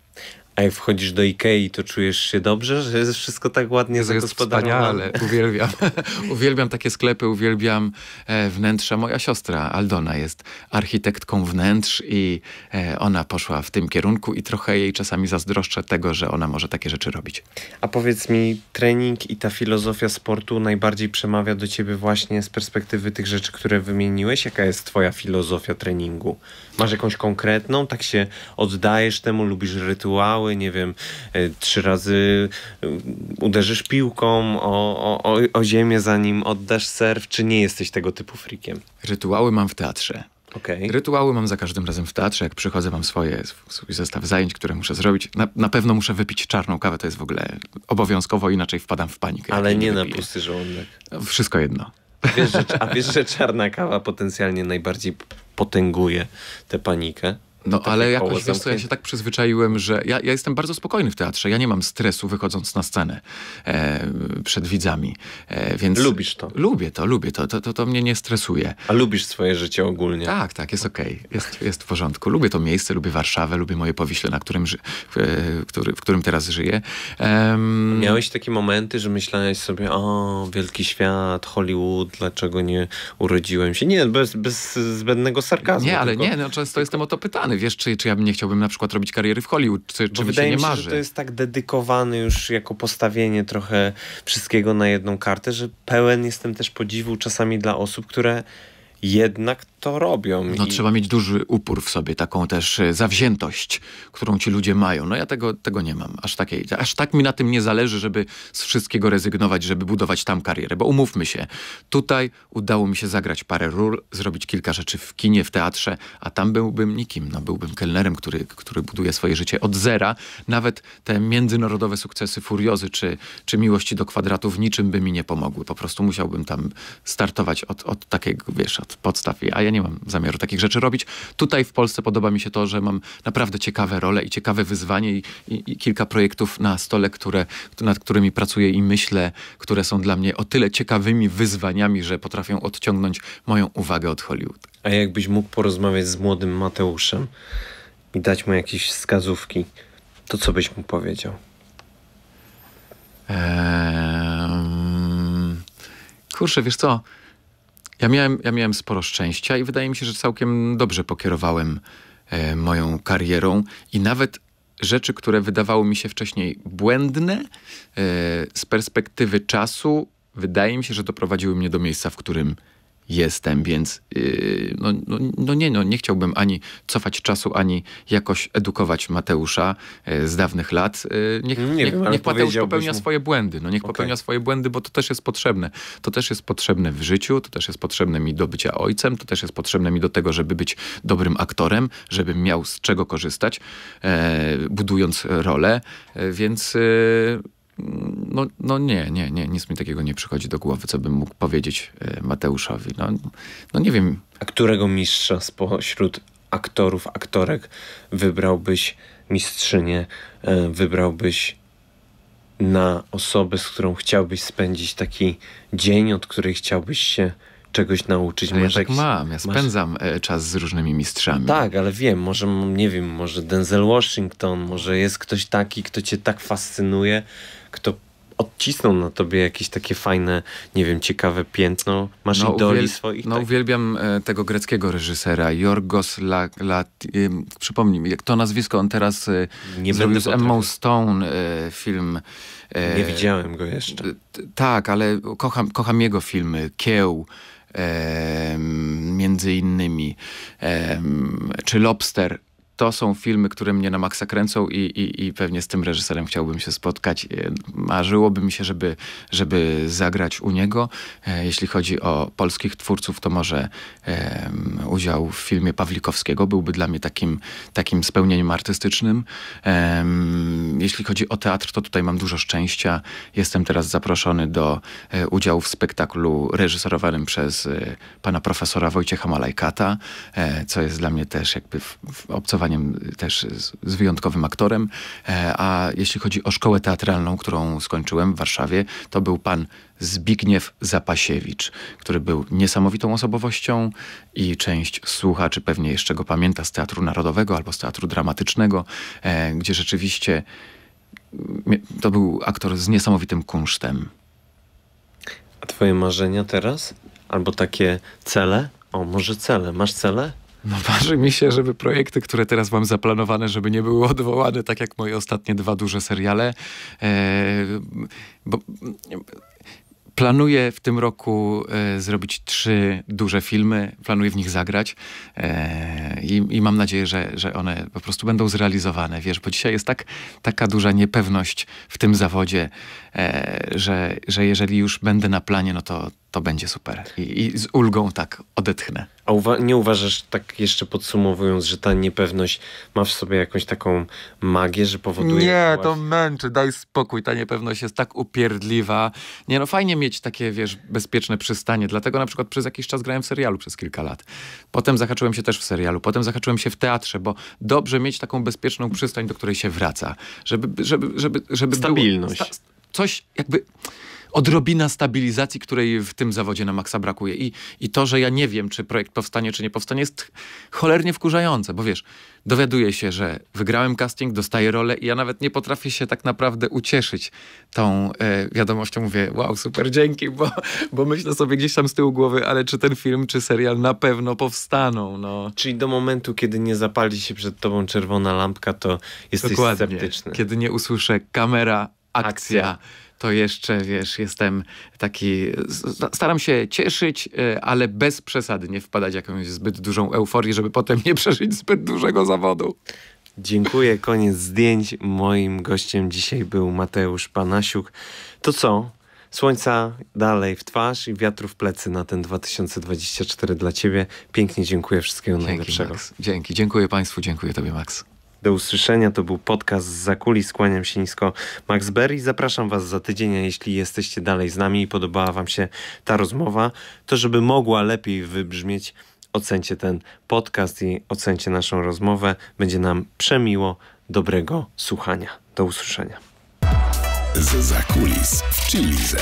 A jak wchodzisz do
Ikei, to czujesz się dobrze, że jest wszystko tak ładnie to zagospodarowane? Jest wspaniale, uwielbiam.
uwielbiam takie sklepy, uwielbiam e, wnętrza. Moja siostra Aldona jest architektką wnętrz i e, ona poszła w tym kierunku i trochę jej czasami zazdroszczę tego, że ona może takie rzeczy robić. A powiedz mi,
trening i ta filozofia sportu najbardziej przemawia do ciebie właśnie z perspektywy tych rzeczy, które wymieniłeś? Jaka jest twoja filozofia treningu? Masz jakąś konkretną? Tak się oddajesz temu? Lubisz rytuały? nie wiem, e, trzy razy e, uderzysz piłką o, o, o ziemię, zanim
oddasz serw, czy nie jesteś tego typu frikiem? Rytuały mam w teatrze. Okay. Rytuały mam za każdym razem w teatrze. Jak przychodzę, mam swoje, swój zestaw zajęć, które muszę zrobić. Na, na pewno muszę wypić czarną kawę, to jest w ogóle obowiązkowo, inaczej wpadam w panikę. Ale nie, nie na pusty żołądek. No, wszystko jedno.
Wiesz, że, a wiesz, że czarna kawa potencjalnie najbardziej potęguje
tę panikę? No ale jakoś wiesz co, ja się tak przyzwyczaiłem, że ja, ja, jestem bardzo spokojny w teatrze. Ja nie mam stresu wychodząc na scenę e, przed widzami. E, więc Lubisz to? Lubię to, lubię to. To, to. to mnie nie stresuje. A lubisz swoje życie ogólnie? Tak, tak, jest okej. Okay. Jest, jest w porządku. Lubię to miejsce, lubię Warszawę, lubię moje powiśle, na którym ży, w, e, który, w którym teraz żyję. Um... Miałeś
takie momenty, że myślałeś sobie, o, wielki świat, Hollywood, dlaczego nie urodziłem się? Nie, bez, bez zbędnego sarkazmu. Nie, ale tylko... nie, no,
często jestem o to pytany Wiesz, czy, czy ja bym nie chciałbym na przykład robić kariery w Hollywood, czy, czy mi się nie marzy. Wydaje mi się, że to jest tak
dedykowany już jako postawienie trochę wszystkiego na jedną kartę, że pełen
jestem też podziwu czasami
dla osób, które
jednak to
robią. No i...
trzeba mieć duży upór w sobie, taką też e, zawziętość, którą ci ludzie mają. No ja tego, tego nie mam, aż takiej, aż tak mi na tym nie zależy, żeby z wszystkiego rezygnować, żeby budować tam karierę, bo umówmy się, tutaj udało mi się zagrać parę ról, zrobić kilka rzeczy w kinie, w teatrze, a tam byłbym nikim, no byłbym kelnerem, który, który buduje swoje życie od zera. Nawet te międzynarodowe sukcesy Furiozy czy, czy Miłości do kwadratów niczym by mi nie pomogły. Po prostu musiałbym tam startować od, od takiego, wiesz, od podstaw, a ja nie mam zamiaru takich rzeczy robić. Tutaj w Polsce podoba mi się to, że mam naprawdę ciekawe role i ciekawe wyzwanie i, i, i kilka projektów na stole, które, nad którymi pracuję i myślę, które są dla mnie o tyle ciekawymi wyzwaniami, że potrafią odciągnąć moją uwagę od Hollywood. A jakbyś mógł porozmawiać z
młodym Mateuszem i dać mu jakieś wskazówki, to co byś mu powiedział?
Eee... Kurczę, wiesz co? Ja miałem, ja miałem sporo szczęścia i wydaje mi się, że całkiem dobrze pokierowałem e, moją karierą i nawet rzeczy, które wydawały mi się wcześniej błędne, e, z perspektywy czasu wydaje mi się, że doprowadziły mnie do miejsca, w którym jestem, więc y, no, no, no, nie, no, nie chciałbym ani cofać czasu, ani jakoś edukować Mateusza e, z dawnych lat. E, niech, nie niech, wiem, niech Mateusz popełnia mu... swoje błędy, no niech okay. popełnia swoje błędy, bo to też jest potrzebne. To też jest potrzebne w życiu, to też jest potrzebne mi do bycia ojcem, to też jest potrzebne mi do tego, żeby być dobrym aktorem, żebym miał z czego korzystać, e, budując rolę, więc no, no nie, nie, nie, nic mi takiego nie przychodzi do głowy, co bym mógł powiedzieć e, Mateuszowi. No, no nie wiem. A którego mistrza spośród
aktorów, aktorek wybrałbyś mistrzynię, e, wybrałbyś na osobę, z którą chciałbyś spędzić taki dzień, od której chciałbyś się czegoś nauczyć. ja tak jakiś... mam, ja spędzam masz... E, czas z różnymi mistrzami. Tak, ale wiem, może, nie wiem, może Denzel Washington, może jest ktoś taki, kto cię tak fascynuje, kto odcisnął na tobie jakieś takie fajne, nie wiem, ciekawe piętno. Masz no, idoli uwiel... swoich?
No tak? uwielbiam e, tego greckiego reżysera, Jorgos La... La... przypomnij mi, jak to nazwisko, on teraz e, nie zrobił z Emma Stone e, film. E, nie widziałem go jeszcze. tak, ale kocham, kocham jego filmy, Kieł. między innymi, czy Lobster to są filmy, które mnie na maksa kręcą i, i, i, pewnie z tym reżyserem chciałbym się spotkać. E, marzyłoby mi się, żeby, żeby zagrać u niego. E, jeśli chodzi o polskich twórców, to może um, udział w filmie Pawlikowskiego byłby dla mnie takim, takim spełnieniem artystycznym. Um, jeśli chodzi o teatr, to tutaj mam dużo szczęścia. Jestem teraz zaproszony do e, udziału w spektaklu reżyserowanym przez pana profesora Wojciecha Malajkata, co jest dla mnie też jakby w, w zdaniem też z wyjątkowym aktorem. E, a jeśli chodzi o szkołę teatralną, którą skończyłem w Warszawie, to był pan Zbigniew Zapasiewicz, który był niesamowitą osobowością i część słuchaczy pewnie jeszcze go pamięta z Teatru Narodowego albo z Teatru Dramatycznego, e, gdzie rzeczywiście to był aktor z niesamowitym kunsztem. A twoje marzenia
teraz? Albo takie cele? O, może cele. Masz cele?
No marzy mi się, żeby projekty, które teraz mam zaplanowane, żeby nie były odwołane, tak jak moje ostatnie dwa duże seriale. E, bo, Planuję w tym roku e, zrobić trzy duże filmy, planuję w nich zagrać. E, i, i mam nadzieję, że, że one po prostu będą zrealizowane, wiesz, bo dzisiaj jest tak, taka duża niepewność w tym zawodzie, e, że, że jeżeli już będę na planie, no to, to będzie super. I, I, z ulgą tak odetchnę. A uwa nie
uważasz, tak
jeszcze podsumowując,
że ta niepewność ma w sobie jakąś taką magię, że powoduje... Nie, to
męczy, daj spokój. Ta niepewność jest tak upierdliwa. Nie no, fajnie mieć takie, wiesz, bezpieczne przystanie. Dlatego na przykład przez jakiś czas grałem w serialu przez kilka lat. Potem zahaczyłem się też w serialu potem zahaczyłem się w teatrze, bo dobrze mieć taką bezpieczną przystań, do której się wraca. Żeby, żeby, żeby, żeby Stabilność. Było, sta, coś jakby odrobina stabilizacji, której w tym zawodzie na maksa brakuje. I, I to, że ja nie wiem, czy projekt powstanie, czy nie powstanie, jest cholernie wkurzające, bo wiesz, dowiaduję się, że wygrałem casting, dostaję rolę i ja nawet nie potrafię się tak naprawdę ucieszyć tą e, wiadomością. Mówię, wow, super, dzięki, bo, bo myślę sobie gdzieś tam z tyłu głowy, ale czy ten film, czy serial na pewno powstaną, no. Czyli do momentu,
kiedy nie zapali się przed tobą czerwona lampka, to jesteś Dokładnie. sceptyczny. Kiedy nie usłyszę
kamera, akcja. akcja to jeszcze, wiesz, jestem taki... Staram się cieszyć, e, ale bez przesady nie wpadać w jakąś zbyt dużą euforię, żeby potem nie
przeżyć zbyt dużego zawodu. Dziękuję, koniec zdjęć. Moim gościem dzisiaj był Mateusz Panasiuk. To co? Słońca dalej w twarz i wiatru w plecy na ten 2024 dla Ciebie. Pięknie dziękuję, wszystkiego Dzięki, najlepszego. Max.
Dzięki, dziękuję Państwu, dziękuję Tobie, Max.
Do usłyszenia. To był podcast z Zakuli. Skłaniam się nisko Max Berry. Zapraszam Was za tydzień, a jeśli jesteście dalej z nami i podobała Wam się ta rozmowa, to żeby mogła lepiej wybrzmieć, ocencie ten podcast i ocencie naszą rozmowę. Będzie nam przemiło. Dobrego słuchania. Do usłyszenia. Z zakulis w Chili